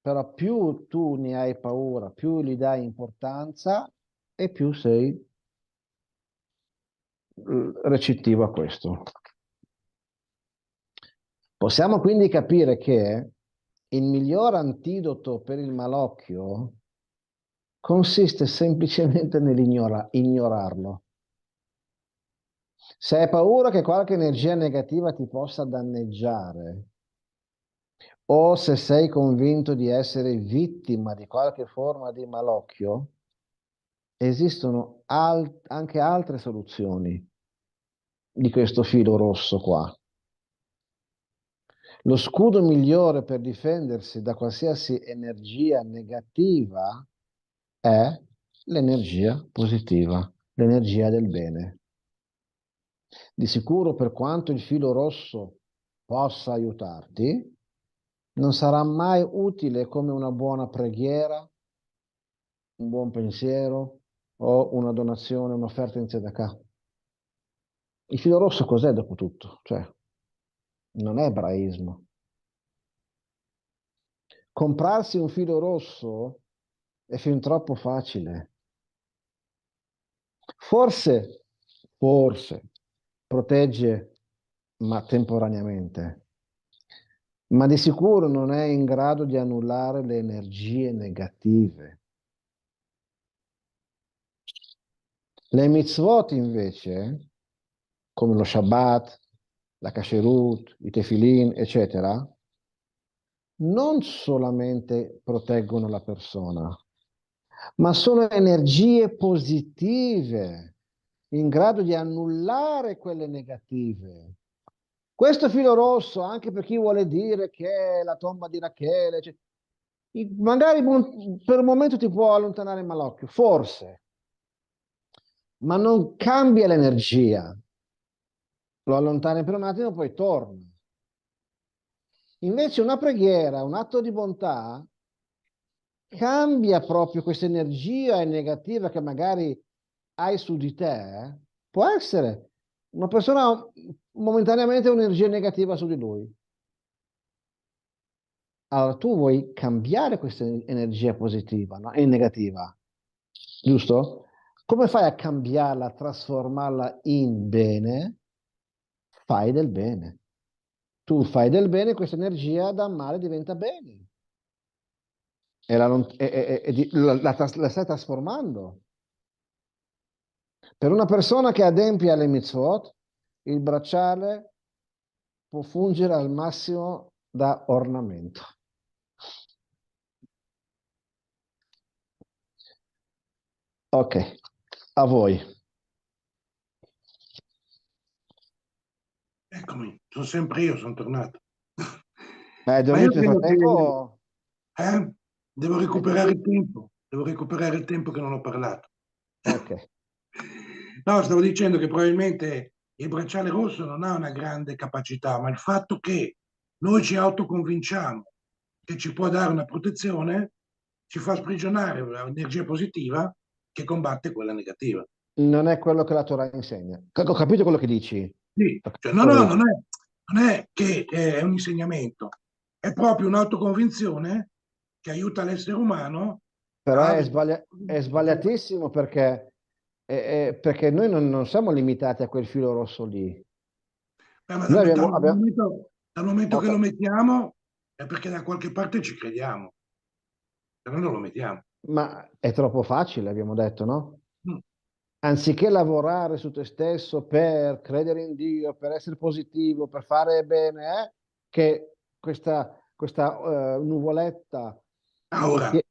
però più tu ne hai paura, più gli dai importanza e più sei eh, recettivo a questo. Possiamo quindi capire che il miglior antidoto per il malocchio consiste semplicemente nell'ignorarlo. Se hai paura che qualche energia negativa ti possa danneggiare, o se sei convinto di essere vittima di qualche forma di malocchio, esistono al- anche altre soluzioni di questo filo rosso qua. Lo scudo migliore per difendersi da qualsiasi energia negativa è l'energia positiva, l'energia del bene. Di sicuro per quanto il filo rosso possa aiutarti, non sarà mai utile come una buona preghiera, un buon pensiero o una donazione, un'offerta in zedakah. Il filo rosso cos'è dopo tutto? Cioè, non è ebraismo. Comprarsi un filo rosso è fin troppo facile. Forse, forse, protegge, ma temporaneamente, ma di sicuro non è in grado di annullare le energie negative. Le mitzvot invece, come lo Shabbat, la Kasherut, i Tefilin, eccetera, non solamente proteggono la persona, ma sono energie positive in grado di annullare quelle negative. Questo filo rosso, anche per chi vuole dire che è la tomba di Rachele, cioè, magari per un momento ti può allontanare il malocchio, forse, ma non cambia l'energia. Lo allontana per un attimo, poi torna. Invece una preghiera, un atto di bontà, cambia proprio questa energia negativa che magari hai su di te, può essere una persona momentaneamente un'energia negativa su di lui. Allora tu vuoi cambiare questa energia positiva no? e negativa, giusto? Come fai a cambiarla, a trasformarla in bene? Fai del bene. Tu fai del bene, questa energia da male diventa bene. E, la, e, e, e la, la, la stai trasformando per una persona che adempie alle mitzvot, il bracciale può fungere al massimo da ornamento. Ok, a voi. Eccomi, sono sempre io, sono tornato. Ma hai dormito nel Eh? Devo recuperare il tempo, devo recuperare il tempo che non ho parlato. Ok. No, stavo dicendo che probabilmente il bracciale rosso non ha una grande capacità, ma il fatto che noi ci autoconvinciamo che ci può dare una protezione ci fa sprigionare un'energia positiva che combatte quella negativa. Non è quello che la Torah insegna. Ho capito quello che dici. Sì. Cioè, no, no, non è, non è che eh, è un insegnamento, è proprio un'autoconvinzione che aiuta l'essere umano. Però a... è, sbaglia... è sbagliatissimo perché eh, perché noi non, non, siamo limitati a quel filo rosso lì. Beh, ma dal, abbiamo, dal, Momento, dal momento okay. che lo mettiamo è perché da qualche parte ci crediamo, se no non lo mettiamo. Ma è troppo facile, abbiamo detto, no? Mm. Anziché lavorare su te stesso per credere in Dio, per essere positivo, per fare bene, eh, che questa, questa uh, nuvoletta... Aura. Ah, che,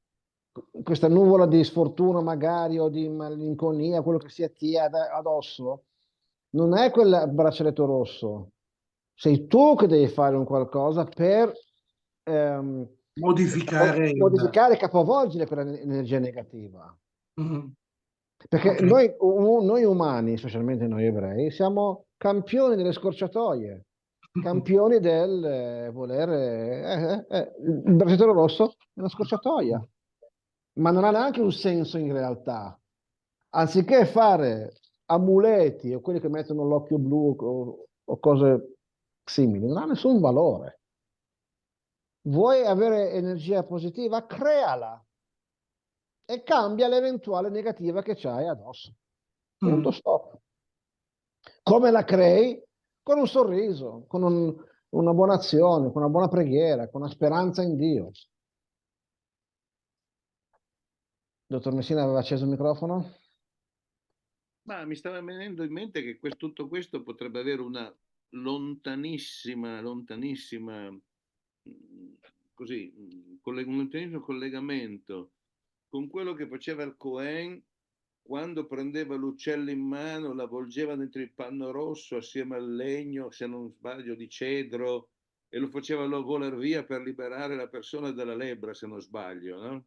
questa nuvola di sfortuna magari o di malinconia, quello che si attia addosso, non è quel braccialetto rosso. Sei tu che devi fare un qualcosa per ehm, modificare, modificare il... capovolgere quell'energia negativa. Mm-hmm. Perché okay. noi, um, noi, umani, specialmente noi ebrei, siamo campioni delle scorciatoie, campioni del eh, voler... Eh, eh, eh, il braccialetto rosso è una scorciatoia ma non ha neanche un senso in realtà. Anziché fare amuleti o quelli che mettono l'occhio blu o, o cose simili, non ha nessun valore. Vuoi avere energia positiva? Creala e cambia l'eventuale negativa che c'hai addosso. Punto mm. stop. Come la crei? Con un sorriso, con un, una buona azione, con una buona preghiera, con una speranza in Dio. Dottor Messina aveva acceso il microfono? Ma mi stava venendo in mente che questo, tutto questo potrebbe avere una lontanissima, lontanissima, mm, così, mm, un lontanissimo collegamento con quello che faceva il Cohen quando prendeva l'uccello in mano, la volgeva dentro il panno rosso assieme al legno, se non sbaglio, di cedro e lo faceva volar via per liberare la persona dalla lebbra, se non sbaglio, no?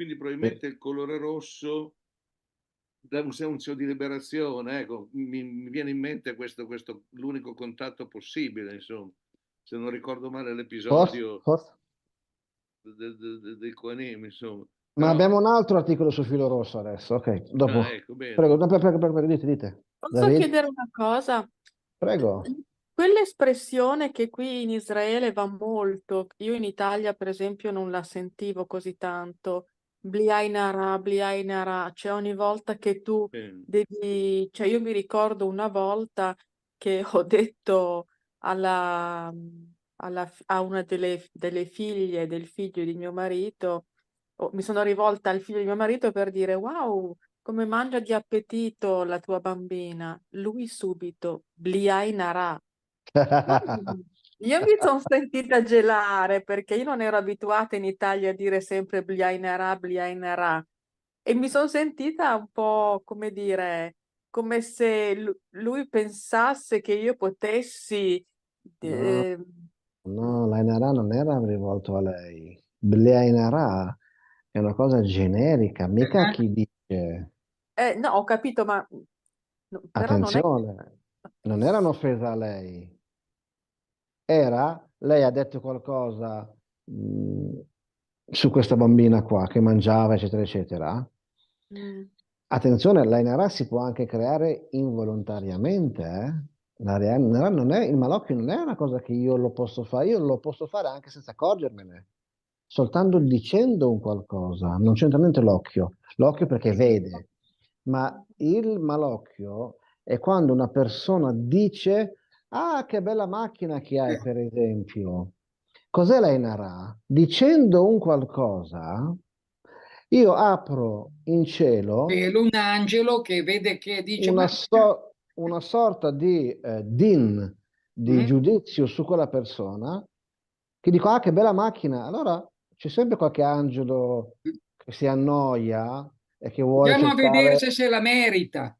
Quindi probabilmente il colore rosso da un senso di liberazione, ecco, mi, mi viene in mente questo, questo, l'unico contatto possibile, insomma, se non ricordo male l'episodio forse, forse. De, de, de, dei insomma. Ma no. abbiamo un altro articolo sul filo rosso adesso, ok, dopo. Ah, ecco, prego, no, prego, prego, prego, dite, dite. Posso David? chiedere una cosa? Prego. Quell'espressione che qui in Israele va molto, io in Italia per esempio non la sentivo così tanto, Bliainara, Bliainara, cioè ogni volta che tu Sì. devi, cioè io mi ricordo una volta che ho detto alla, alla a una delle, delle figlie del figlio di mio marito, o- mi sono rivolta al figlio di mio marito per dire wow, come mangia di appetito la tua bambina. Lui subito, Bliainara. Io mi sono sentita gelare perché io non ero abituata in Italia a dire sempre bliainara, bliainara e mi sono sentita un po' come dire, come se lui pensasse che io potessi... Eh... No, ehm, no l'ainara non era rivolto a lei. Bliainara è una cosa generica, mica eh. chi dice... Eh, no, ho capito, ma... No, Attenzione, non, è... non era un'offesa a lei era, lei ha detto qualcosa mh, su questa bambina qua che mangiava, eccetera, eccetera. Mm. Attenzione, l'ANRA si può anche creare involontariamente. Eh? L'ANRA non è, il malocchio non è una cosa che io lo posso fare, io lo posso fare anche senza accorgermene, soltanto dicendo un qualcosa, non c'entra niente l'occhio, l'occhio perché vede, ma il malocchio è quando una persona dice ah che bella macchina che hai per esempio, cos'è narra? Dicendo un qualcosa, io apro in cielo, un angelo che vede che dice una, so una sorta di eh, din, di mm. giudizio su quella persona, che dico ah che bella macchina, allora c'è sempre qualche angelo mm. che si annoia e che vuole... Andiamo a vedere se se la merita.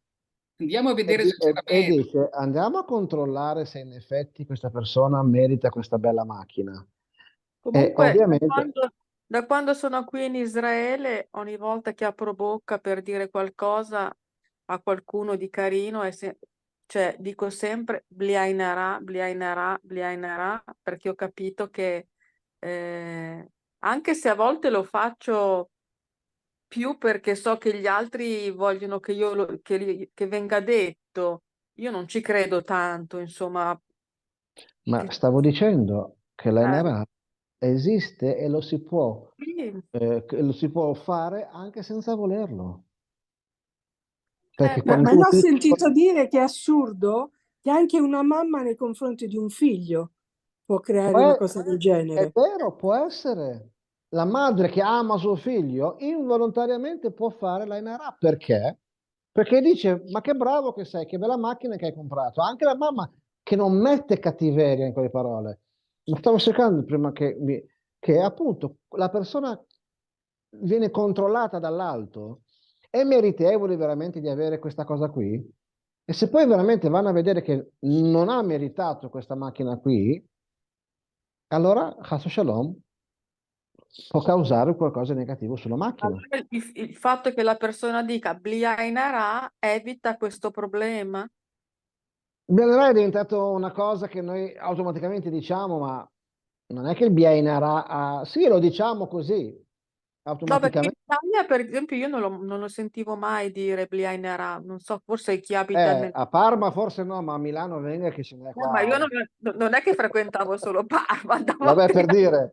Andiamo a vedere e, se e, e dice, andiamo a controllare se in effetti questa persona merita questa bella macchina. Comunque, eh, ovviamente... da, quando, da, quando, sono qui in Israele, ogni volta che apro bocca per dire qualcosa a qualcuno di carino, se... cioè, dico sempre bliainara, bliainara, bliainara, perché ho capito che eh, anche se a volte lo faccio più perché so che gli altri vogliono che io lo, che, che venga detto. Io non ci credo tanto, insomma. Ma che... stavo dicendo che la eh. esiste e lo si, può, sì. eh, lo si può fare anche senza volerlo. Eh, ma non ho sentito dire che è assurdo che anche una mamma nei confronti di un figlio può creare può una cosa del genere. È vero, può essere la madre che ama suo figlio involontariamente può fare la Inara perché? Perché dice ma che bravo che sei, che bella macchina che hai comprato. Anche la mamma che non mette cattiveria in quelle parole. Ma stavo cercando prima che, mi, che appunto la persona viene controllata dall'alto è meritevole veramente di avere questa cosa qui? E se poi veramente vanno a vedere che non ha meritato questa macchina qui, allora, Hasso Shalom, può causare qualcosa di negativo sulla macchina. Allora, il, il, fatto che la persona dica bliainarà evita questo problema? Bliainarà è diventato una cosa che noi automaticamente diciamo, ma non è che il bliainarà ha... Sì, lo diciamo così, automaticamente. No, in Italia, per esempio, io non lo, non lo sentivo mai dire bliainarà, non so, forse chi abita... Eh, nel... A Parma forse no, ma a Milano venga che ce n'è qua. No, ma io non, non, è che frequentavo solo Parma. Vabbè, per dire...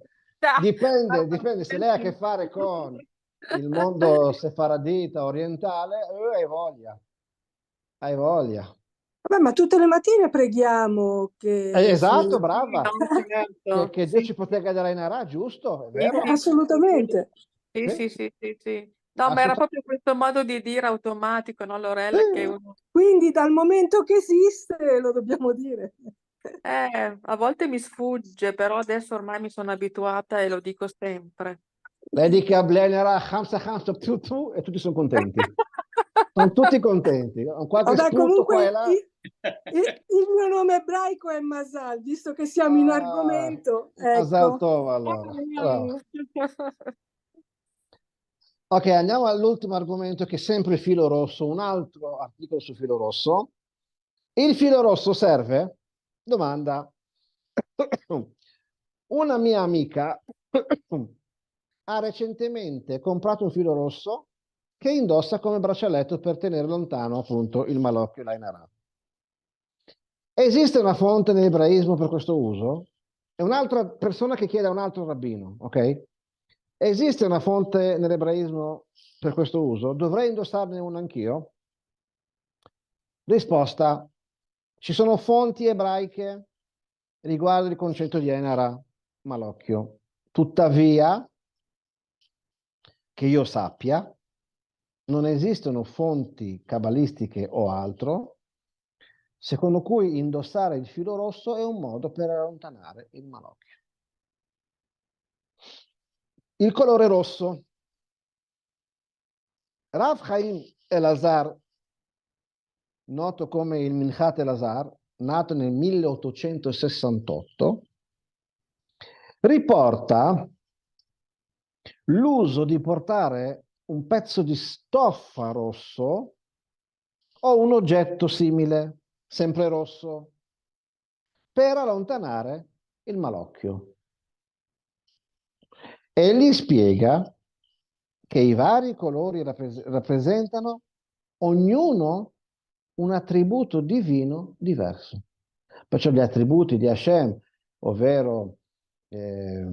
Dipende, dipende se lei ha a che fare con il mondo sefaradita orientale, eh, hai voglia, hai voglia. Vabbè, ma tutte le mattine preghiamo che... Eh, esatto, sì. brava, che, che Dio ci protegga dalla inarà, giusto? Assolutamente. Sì, sì, sì, sì, sì. No, ma era proprio questo modo di dire automatico, no Lorella? Sì. Che uno... Quindi dal momento che esiste lo dobbiamo dire. Eh, a volte mi sfugge, però adesso ormai mi sono abituata e lo dico sempre. Vedi che a Blenera, Hamza Hamza, più più, e tutti sono contenti. sono tutti contenti. Vabbè, comunque, il, il, il, mio nome ebraico è Masal, visto che siamo in ah, argomento. Ah, ecco. Masal Tova, allora. allora. Ok, andiamo all'ultimo argomento che è sempre il filo rosso, un altro articolo sul filo rosso. Il filo rosso serve Domanda. Una mia amica ha recentemente comprato un filo rosso che indossa come braccialetto per tenere lontano appunto il malocchio Lainarà. Esiste una fonte nell'ebraismo per questo uso? È un'altra persona che chiede a un altro rabbino, ok? Esiste una fonte nell'ebraismo per questo uso? Dovrei indossarne uno anch'io? Risposta, ci sono fonti ebraiche riguardo il concetto di Enara Malocchio. Tuttavia, che io sappia, non esistono fonti cabalistiche o altro secondo cui indossare il filo rosso è un modo per allontanare il malocchio. Il colore rosso. Rav Chaim Elazar noto come il Minchat el nato nel 1868, riporta l'uso di portare un pezzo di stoffa rosso o un oggetto simile, sempre rosso, per allontanare il malocchio. E gli spiega che i vari colori rappres- rappresentano ognuno un attributo divino diverso. Perciò gli attributi di Hashem, ovvero eh,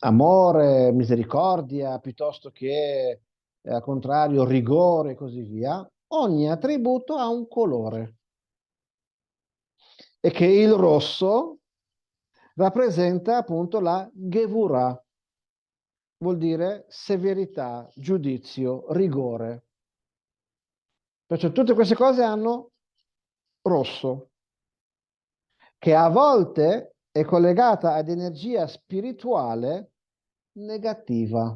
amore, misericordia, piuttosto che eh, al contrario rigore e così via, ogni attributo ha un colore. E che il rosso rappresenta appunto la Gevurah, vuol dire severità, giudizio, rigore. Perciò tutte queste cose hanno rosso, che a volte è collegata ad energia spirituale negativa.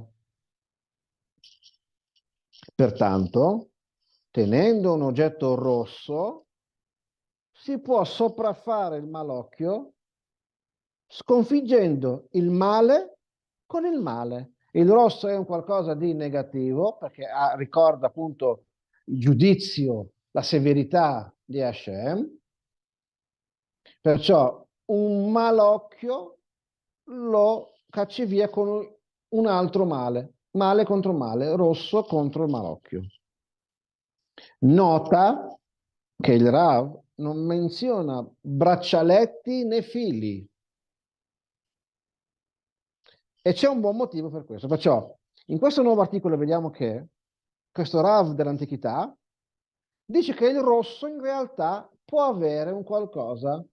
Pertanto, tenendo un oggetto rosso, si può sopraffare il malocchio sconfiggendo il male con il male. Il rosso è un qualcosa di negativo perché ha, ah, ricorda appunto giudizio, la severità di Hashem, perciò un malocchio lo cacci via con un altro male, male contro male, rosso contro il malocchio. Nota che il Rav non menziona braccialetti né fili. E c'è un buon motivo per questo. Perciò in questo nuovo articolo vediamo che questo Rav dell'antichità, dice che il rosso in realtà può avere un qualcosa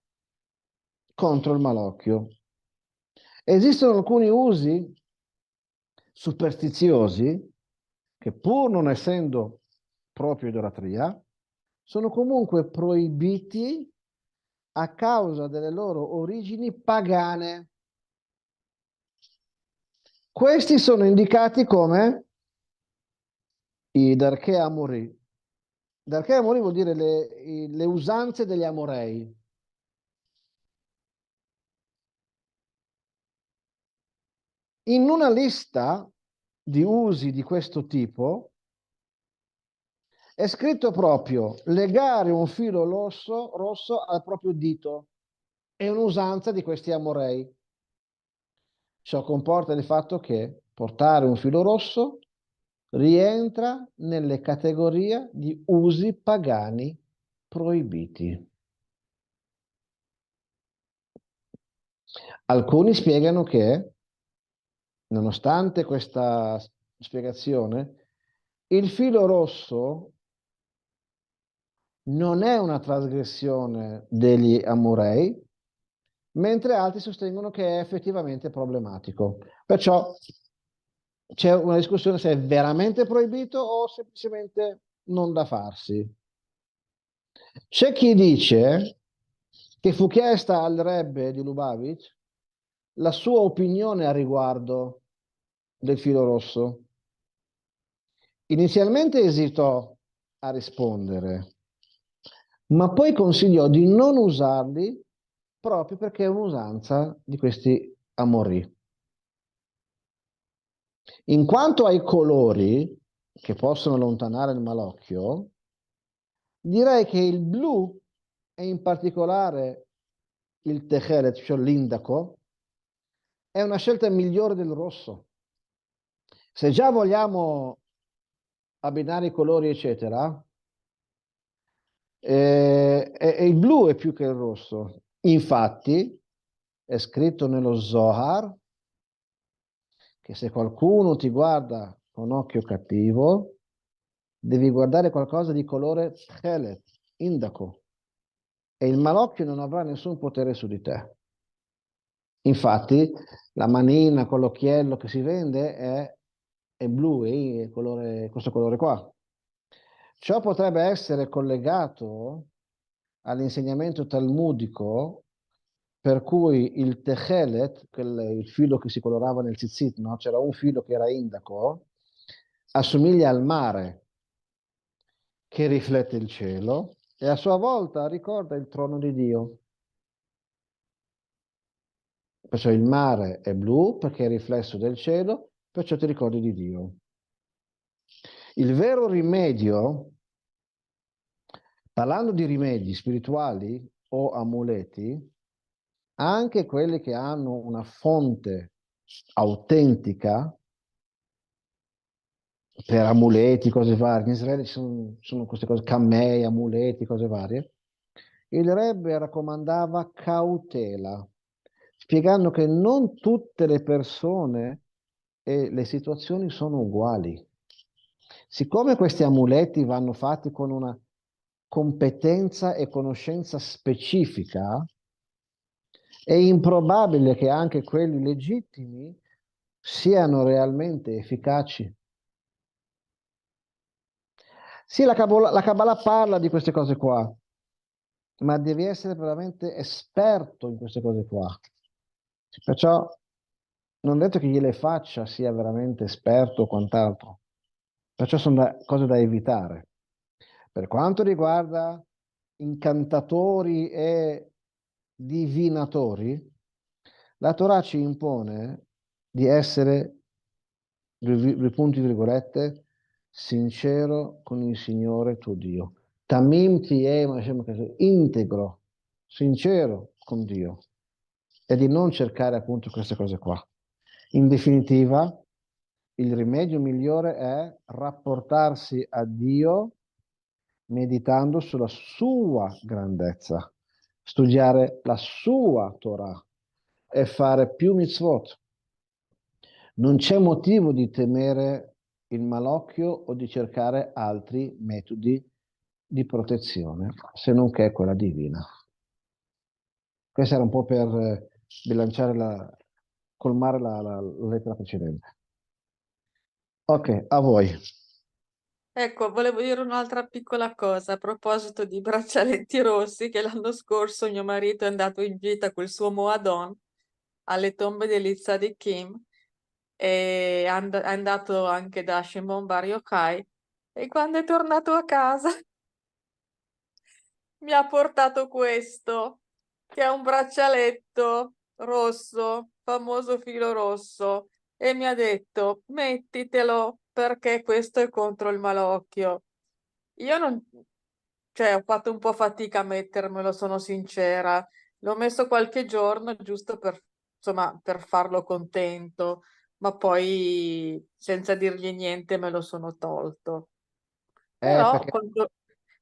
contro il malocchio. Esistono alcuni usi superstiziosi che pur non essendo proprio idolatria, sono comunque proibiti a causa delle loro origini pagane. Questi sono indicati come i Darche Amori. Darche Amori vuol dire le, i, le usanze degli Amorei. In una lista di usi di questo tipo è scritto proprio legare un filo rosso, rosso al proprio dito. È un'usanza di questi Amorei. Ciò comporta il fatto che portare un filo rosso rientra nelle categorie di usi pagani proibiti. Alcuni spiegano che, nonostante questa spiegazione, il filo rosso non è una trasgressione degli amorei, mentre altri sostengono che è effettivamente problematico. Perciò c'è una discussione se è veramente proibito o semplicemente non da farsi. C'è chi dice che fu chiesta al Rebbe di Lubavitch la sua opinione a riguardo del filo rosso. Inizialmente esitò a rispondere, ma poi consigliò di non usarli proprio perché è un'usanza di questi amorì. In quanto ai colori che possono allontanare il malocchio, direi che il blu e in particolare il teheret, cioè l'indaco, è una scelta migliore del rosso. Se già vogliamo abbinare i colori, eccetera, eh, eh, il blu è più che il rosso. Infatti, è scritto nello Zohar, che se qualcuno ti guarda con occhio cattivo, devi guardare qualcosa di colore chelet, indaco, e il malocchio non avrà nessun potere su di te. Infatti, la manina con l'occhiello che si vende è, è blu, è colore, questo colore qua. Ciò potrebbe essere collegato all'insegnamento talmudico per cui il Techelet, il filo che si colorava nel tzitzit, no? c'era un filo che era indaco, assomiglia al mare che riflette il cielo e a sua volta ricorda il trono di Dio. Perciò il mare è blu perché è riflesso del cielo, perciò ti ricordi di Dio. Il vero rimedio, parlando di rimedi spirituali o amuleti, anche quelli che hanno una fonte autentica per amuleti, cose varie, in Israele ci sono, sono queste cose, cammei, amuleti, cose varie, il Rebbe raccomandava cautela, spiegando che non tutte le persone e le situazioni sono uguali. Siccome questi amuleti vanno fatti con una competenza e conoscenza specifica, è improbabile che anche quelli legittimi siano realmente efficaci. Sì, la Kabbalah, la Kabbalah parla di queste cose qua, ma devi essere veramente esperto in queste cose qua. Perciò non detto che gliele faccia sia veramente esperto o quant'altro. Perciò sono da, cose da evitare. Per quanto riguarda incantatori e divinatori, la Torah ci impone di essere, due punti virgolette, sincero con il Signore tuo Dio. Tamim integro, sincero con Dio. E di non cercare appunto queste cose qua. In definitiva, il rimedio migliore è rapportarsi a Dio meditando sulla sua grandezza studiare la sua Torah e fare più mitzvot. Non c'è motivo di temere il malocchio o di cercare altri metodi di protezione, se non che quella divina. Questo era un po' per eh, bilanciare la, colmare la, la, la lettera precedente. Ok, a voi. Ecco, volevo dire un'altra piccola cosa a proposito di braccialetti rossi, che l'anno scorso mio marito è andato in gita col suo Moadon alle tombe dell'Izza di Kim e è andato anche da Shimon Bar Yochai e quando è tornato a casa mi ha portato questo, che è un braccialetto rosso, famoso filo rosso, e mi ha detto mettitelo perché questo è contro il malocchio. Io non, cioè, ho fatto un po' fatica a mettermelo, sono sincera. L'ho messo qualche giorno giusto per, insomma, per farlo contento, ma poi senza dirgli niente me lo sono tolto. Eh, però, perché... quando,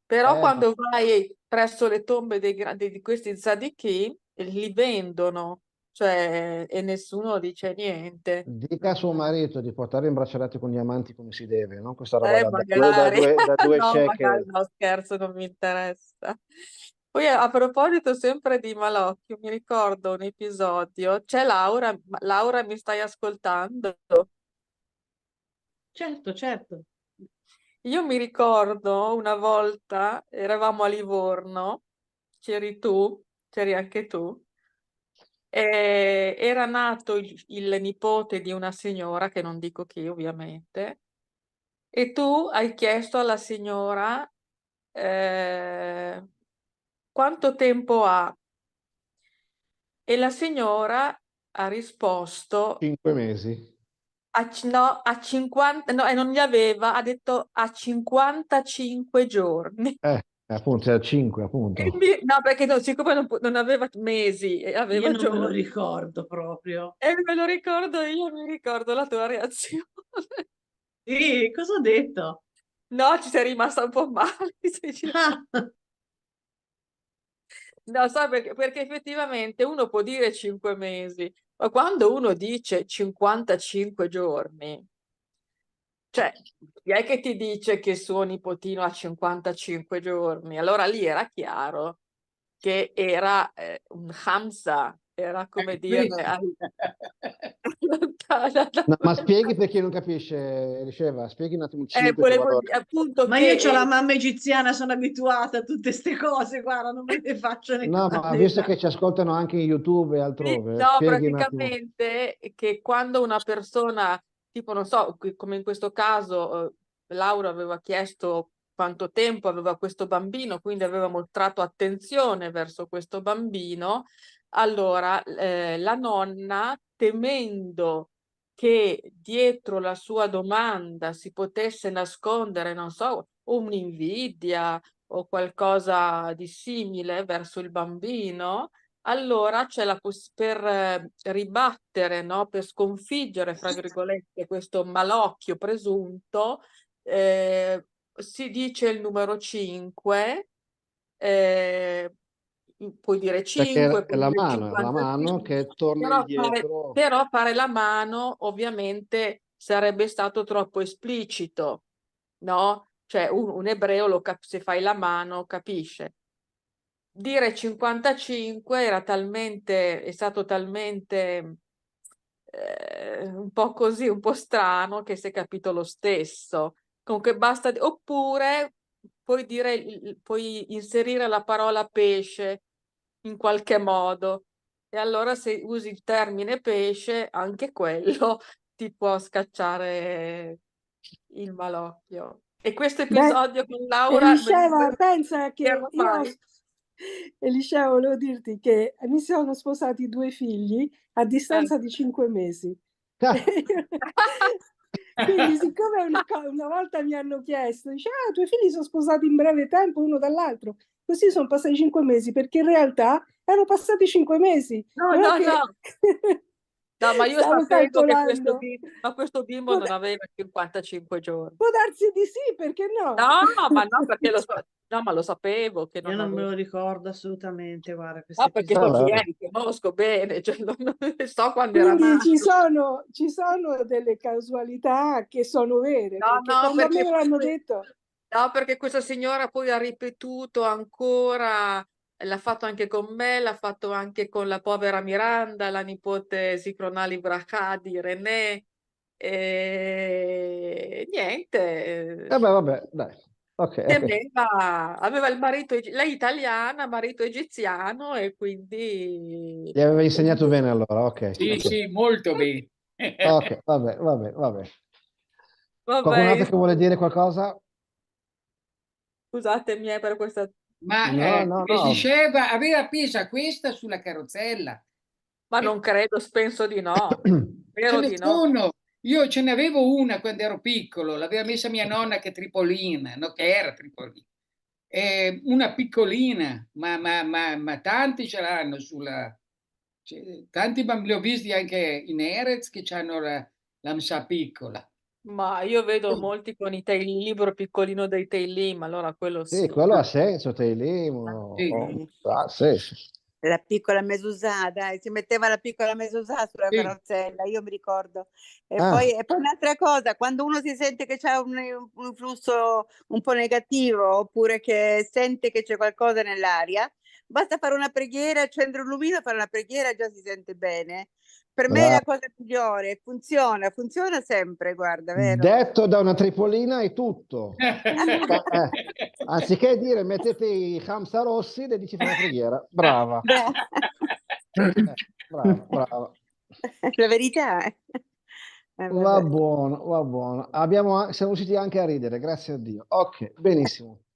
però eh, quando, vai presso le tombe dei, dei, di questi zadichi, li vendono cioè, e nessuno dice niente. Dica a suo marito di portare in braccialetti con diamanti come si deve, no? Questa roba eh, da, da due, da due no, magari, no, scherzo, non mi interessa. Poi a proposito sempre di Malocchio, mi ricordo un episodio, c'è Laura, Laura mi stai ascoltando? Certo, certo. Io mi ricordo una volta, eravamo a Livorno, c'eri tu, c'eri anche tu, Ehm, era nato il il nipote di una signora, che non dico chi ovviamente, e tu hai chiesto alla signora, ehm, quanto tempo ha? E la signora ha risposto Cinque mesi. a no, a 50 no, e non gli aveva, ha detto a 55 giorni. Eh. Appunto, era 5, appunto. Mi... No, perché no, siccome non, non aveva mesi, aveva io non me lo ricordo proprio. E eh, me lo ricordo io, mi ricordo la tua reazione. Sì, cosa ho detto? No, ci sei rimasta un po' male. Ah. No, sai perché, perché effettivamente uno può dire 5 mesi, ma quando uno dice 55 giorni, cioè, chi è che ti dice che suo nipotino ha 55 giorni? Allora lì era chiaro che era eh, un Hamza, era come eh, dire... no, ma spieghi per chi non capisce, diceva, spieghi un attimo. Eh, volevo, appunto, ma che... io ho la mamma egiziana, sono abituata a tutte queste cose, guarda, non me ne faccio neanche. No, ma visto che ci ascoltano anche in YouTube e altrove... no, praticamente che quando una persona tipo non so, come in questo caso eh, Laura aveva chiesto quanto tempo aveva questo bambino, quindi aveva mostrato attenzione verso questo bambino, allora eh, la nonna temendo che dietro la sua domanda si potesse nascondere, non so, un'invidia o qualcosa di simile verso il bambino, allora c'è la per eh, ribattere, no? per sconfiggere, fra virgolette, questo malocchio presunto, eh, si dice il numero 5, eh, puoi dire 5, è la mano, 55, la mano che torna però indietro. Fare, però fare la mano ovviamente sarebbe stato troppo esplicito, no? Cioè un, un ebreo cap- se fai la mano capisce dire 55 era talmente, è stato talmente eh, un po' così, un po' strano che si è capito lo stesso. Comunque basta, oppure puoi, dire, puoi inserire la parola pesce in qualche modo. E allora se usi il termine pesce, anche quello ti può scacciare il malocchio. E questo episodio Beh, con Laura... Diceva, eh, pensa che io, Eliseo, volevo dirti che mi sono sposati due figli a distanza di cinque mesi. Ah. Quindi, siccome una, una, volta mi hanno chiesto, dice, ah, i tuoi figli sono sposati in breve tempo uno dall'altro, così sono passati cinque mesi, perché in realtà erano passati cinque mesi. No, no, che... no. No, ma io Stavo sapevo che questo bimbo, ma questo bimbo Può non aveva 55 giorni. Può darsi di sì, perché no? No, ma no, perché lo, no, ma lo sapevo che non Io non avevo... me lo ricordo assolutamente, guarda. Ah, perché sono ah, ieri, conosco bene, cioè, non, so quando Quindi era nato. Ci sono, ci sono delle casualità che sono vere, no, perché no, perché... me l'hanno detto. No, perché questa signora poi ha ripetuto ancora l'ha fatto anche con me, l'ha fatto anche con la povera Miranda, la nipote Sicronali di René. E niente. Eh. Vabbè, vabbè, dai. Okay, okay. Aveva, aveva, il marito, lei italiana, marito egiziano e quindi... Gli aveva insegnato bene allora, ok. Sì, okay. sì, molto bene. ok, vabbè, vabbè, vabbè. vabbè. Qualcun altro che vuole dire qualcosa? Scusatemi eh, per questa ma no, eh, no, no. diceva, aveva appesa questa sulla carrozzella. Ma e... non credo, penso di no. Spero di no. Io ce n'avevo una quando ero piccolo, l'aveva messa mia nonna che tripolina, no, che era tripolina. Eh, una piccolina, ma, ma, ma, ma tanti ce l'hanno sulla... Cioè, tanti bambini, li ho visti anche in Erez che hanno la, l'amsa piccola. Ma io vedo molti con i tail libro piccolino dei tail lim, allora quello sì. Sì, quello ha senso, tail lim. o- Sì. Oh, la piccola mesusà, dai, si metteva la piccola mesusà sulla Sì. carrozzella, io mi ricordo. E, Ah. poi, e poi un'altra cosa, quando uno si sente che c'è un, un flusso un po' negativo oppure che sente che c'è qualcosa nell'aria, basta fare una preghiera, accendere un lumino, fare una preghiera, già si sente bene per me è la cosa migliore, funziona, funziona sempre, guarda, vero? Detto da una tripolina è tutto. Eh, eh, anziché dire mettete i Hamsa rossi, le dici una preghiera. Brava. Eh, brava, brava. La verità è... Eh, va buono, va buono. Abbiamo, siamo riusciti anche a ridere, grazie a Dio. Ok, benissimo.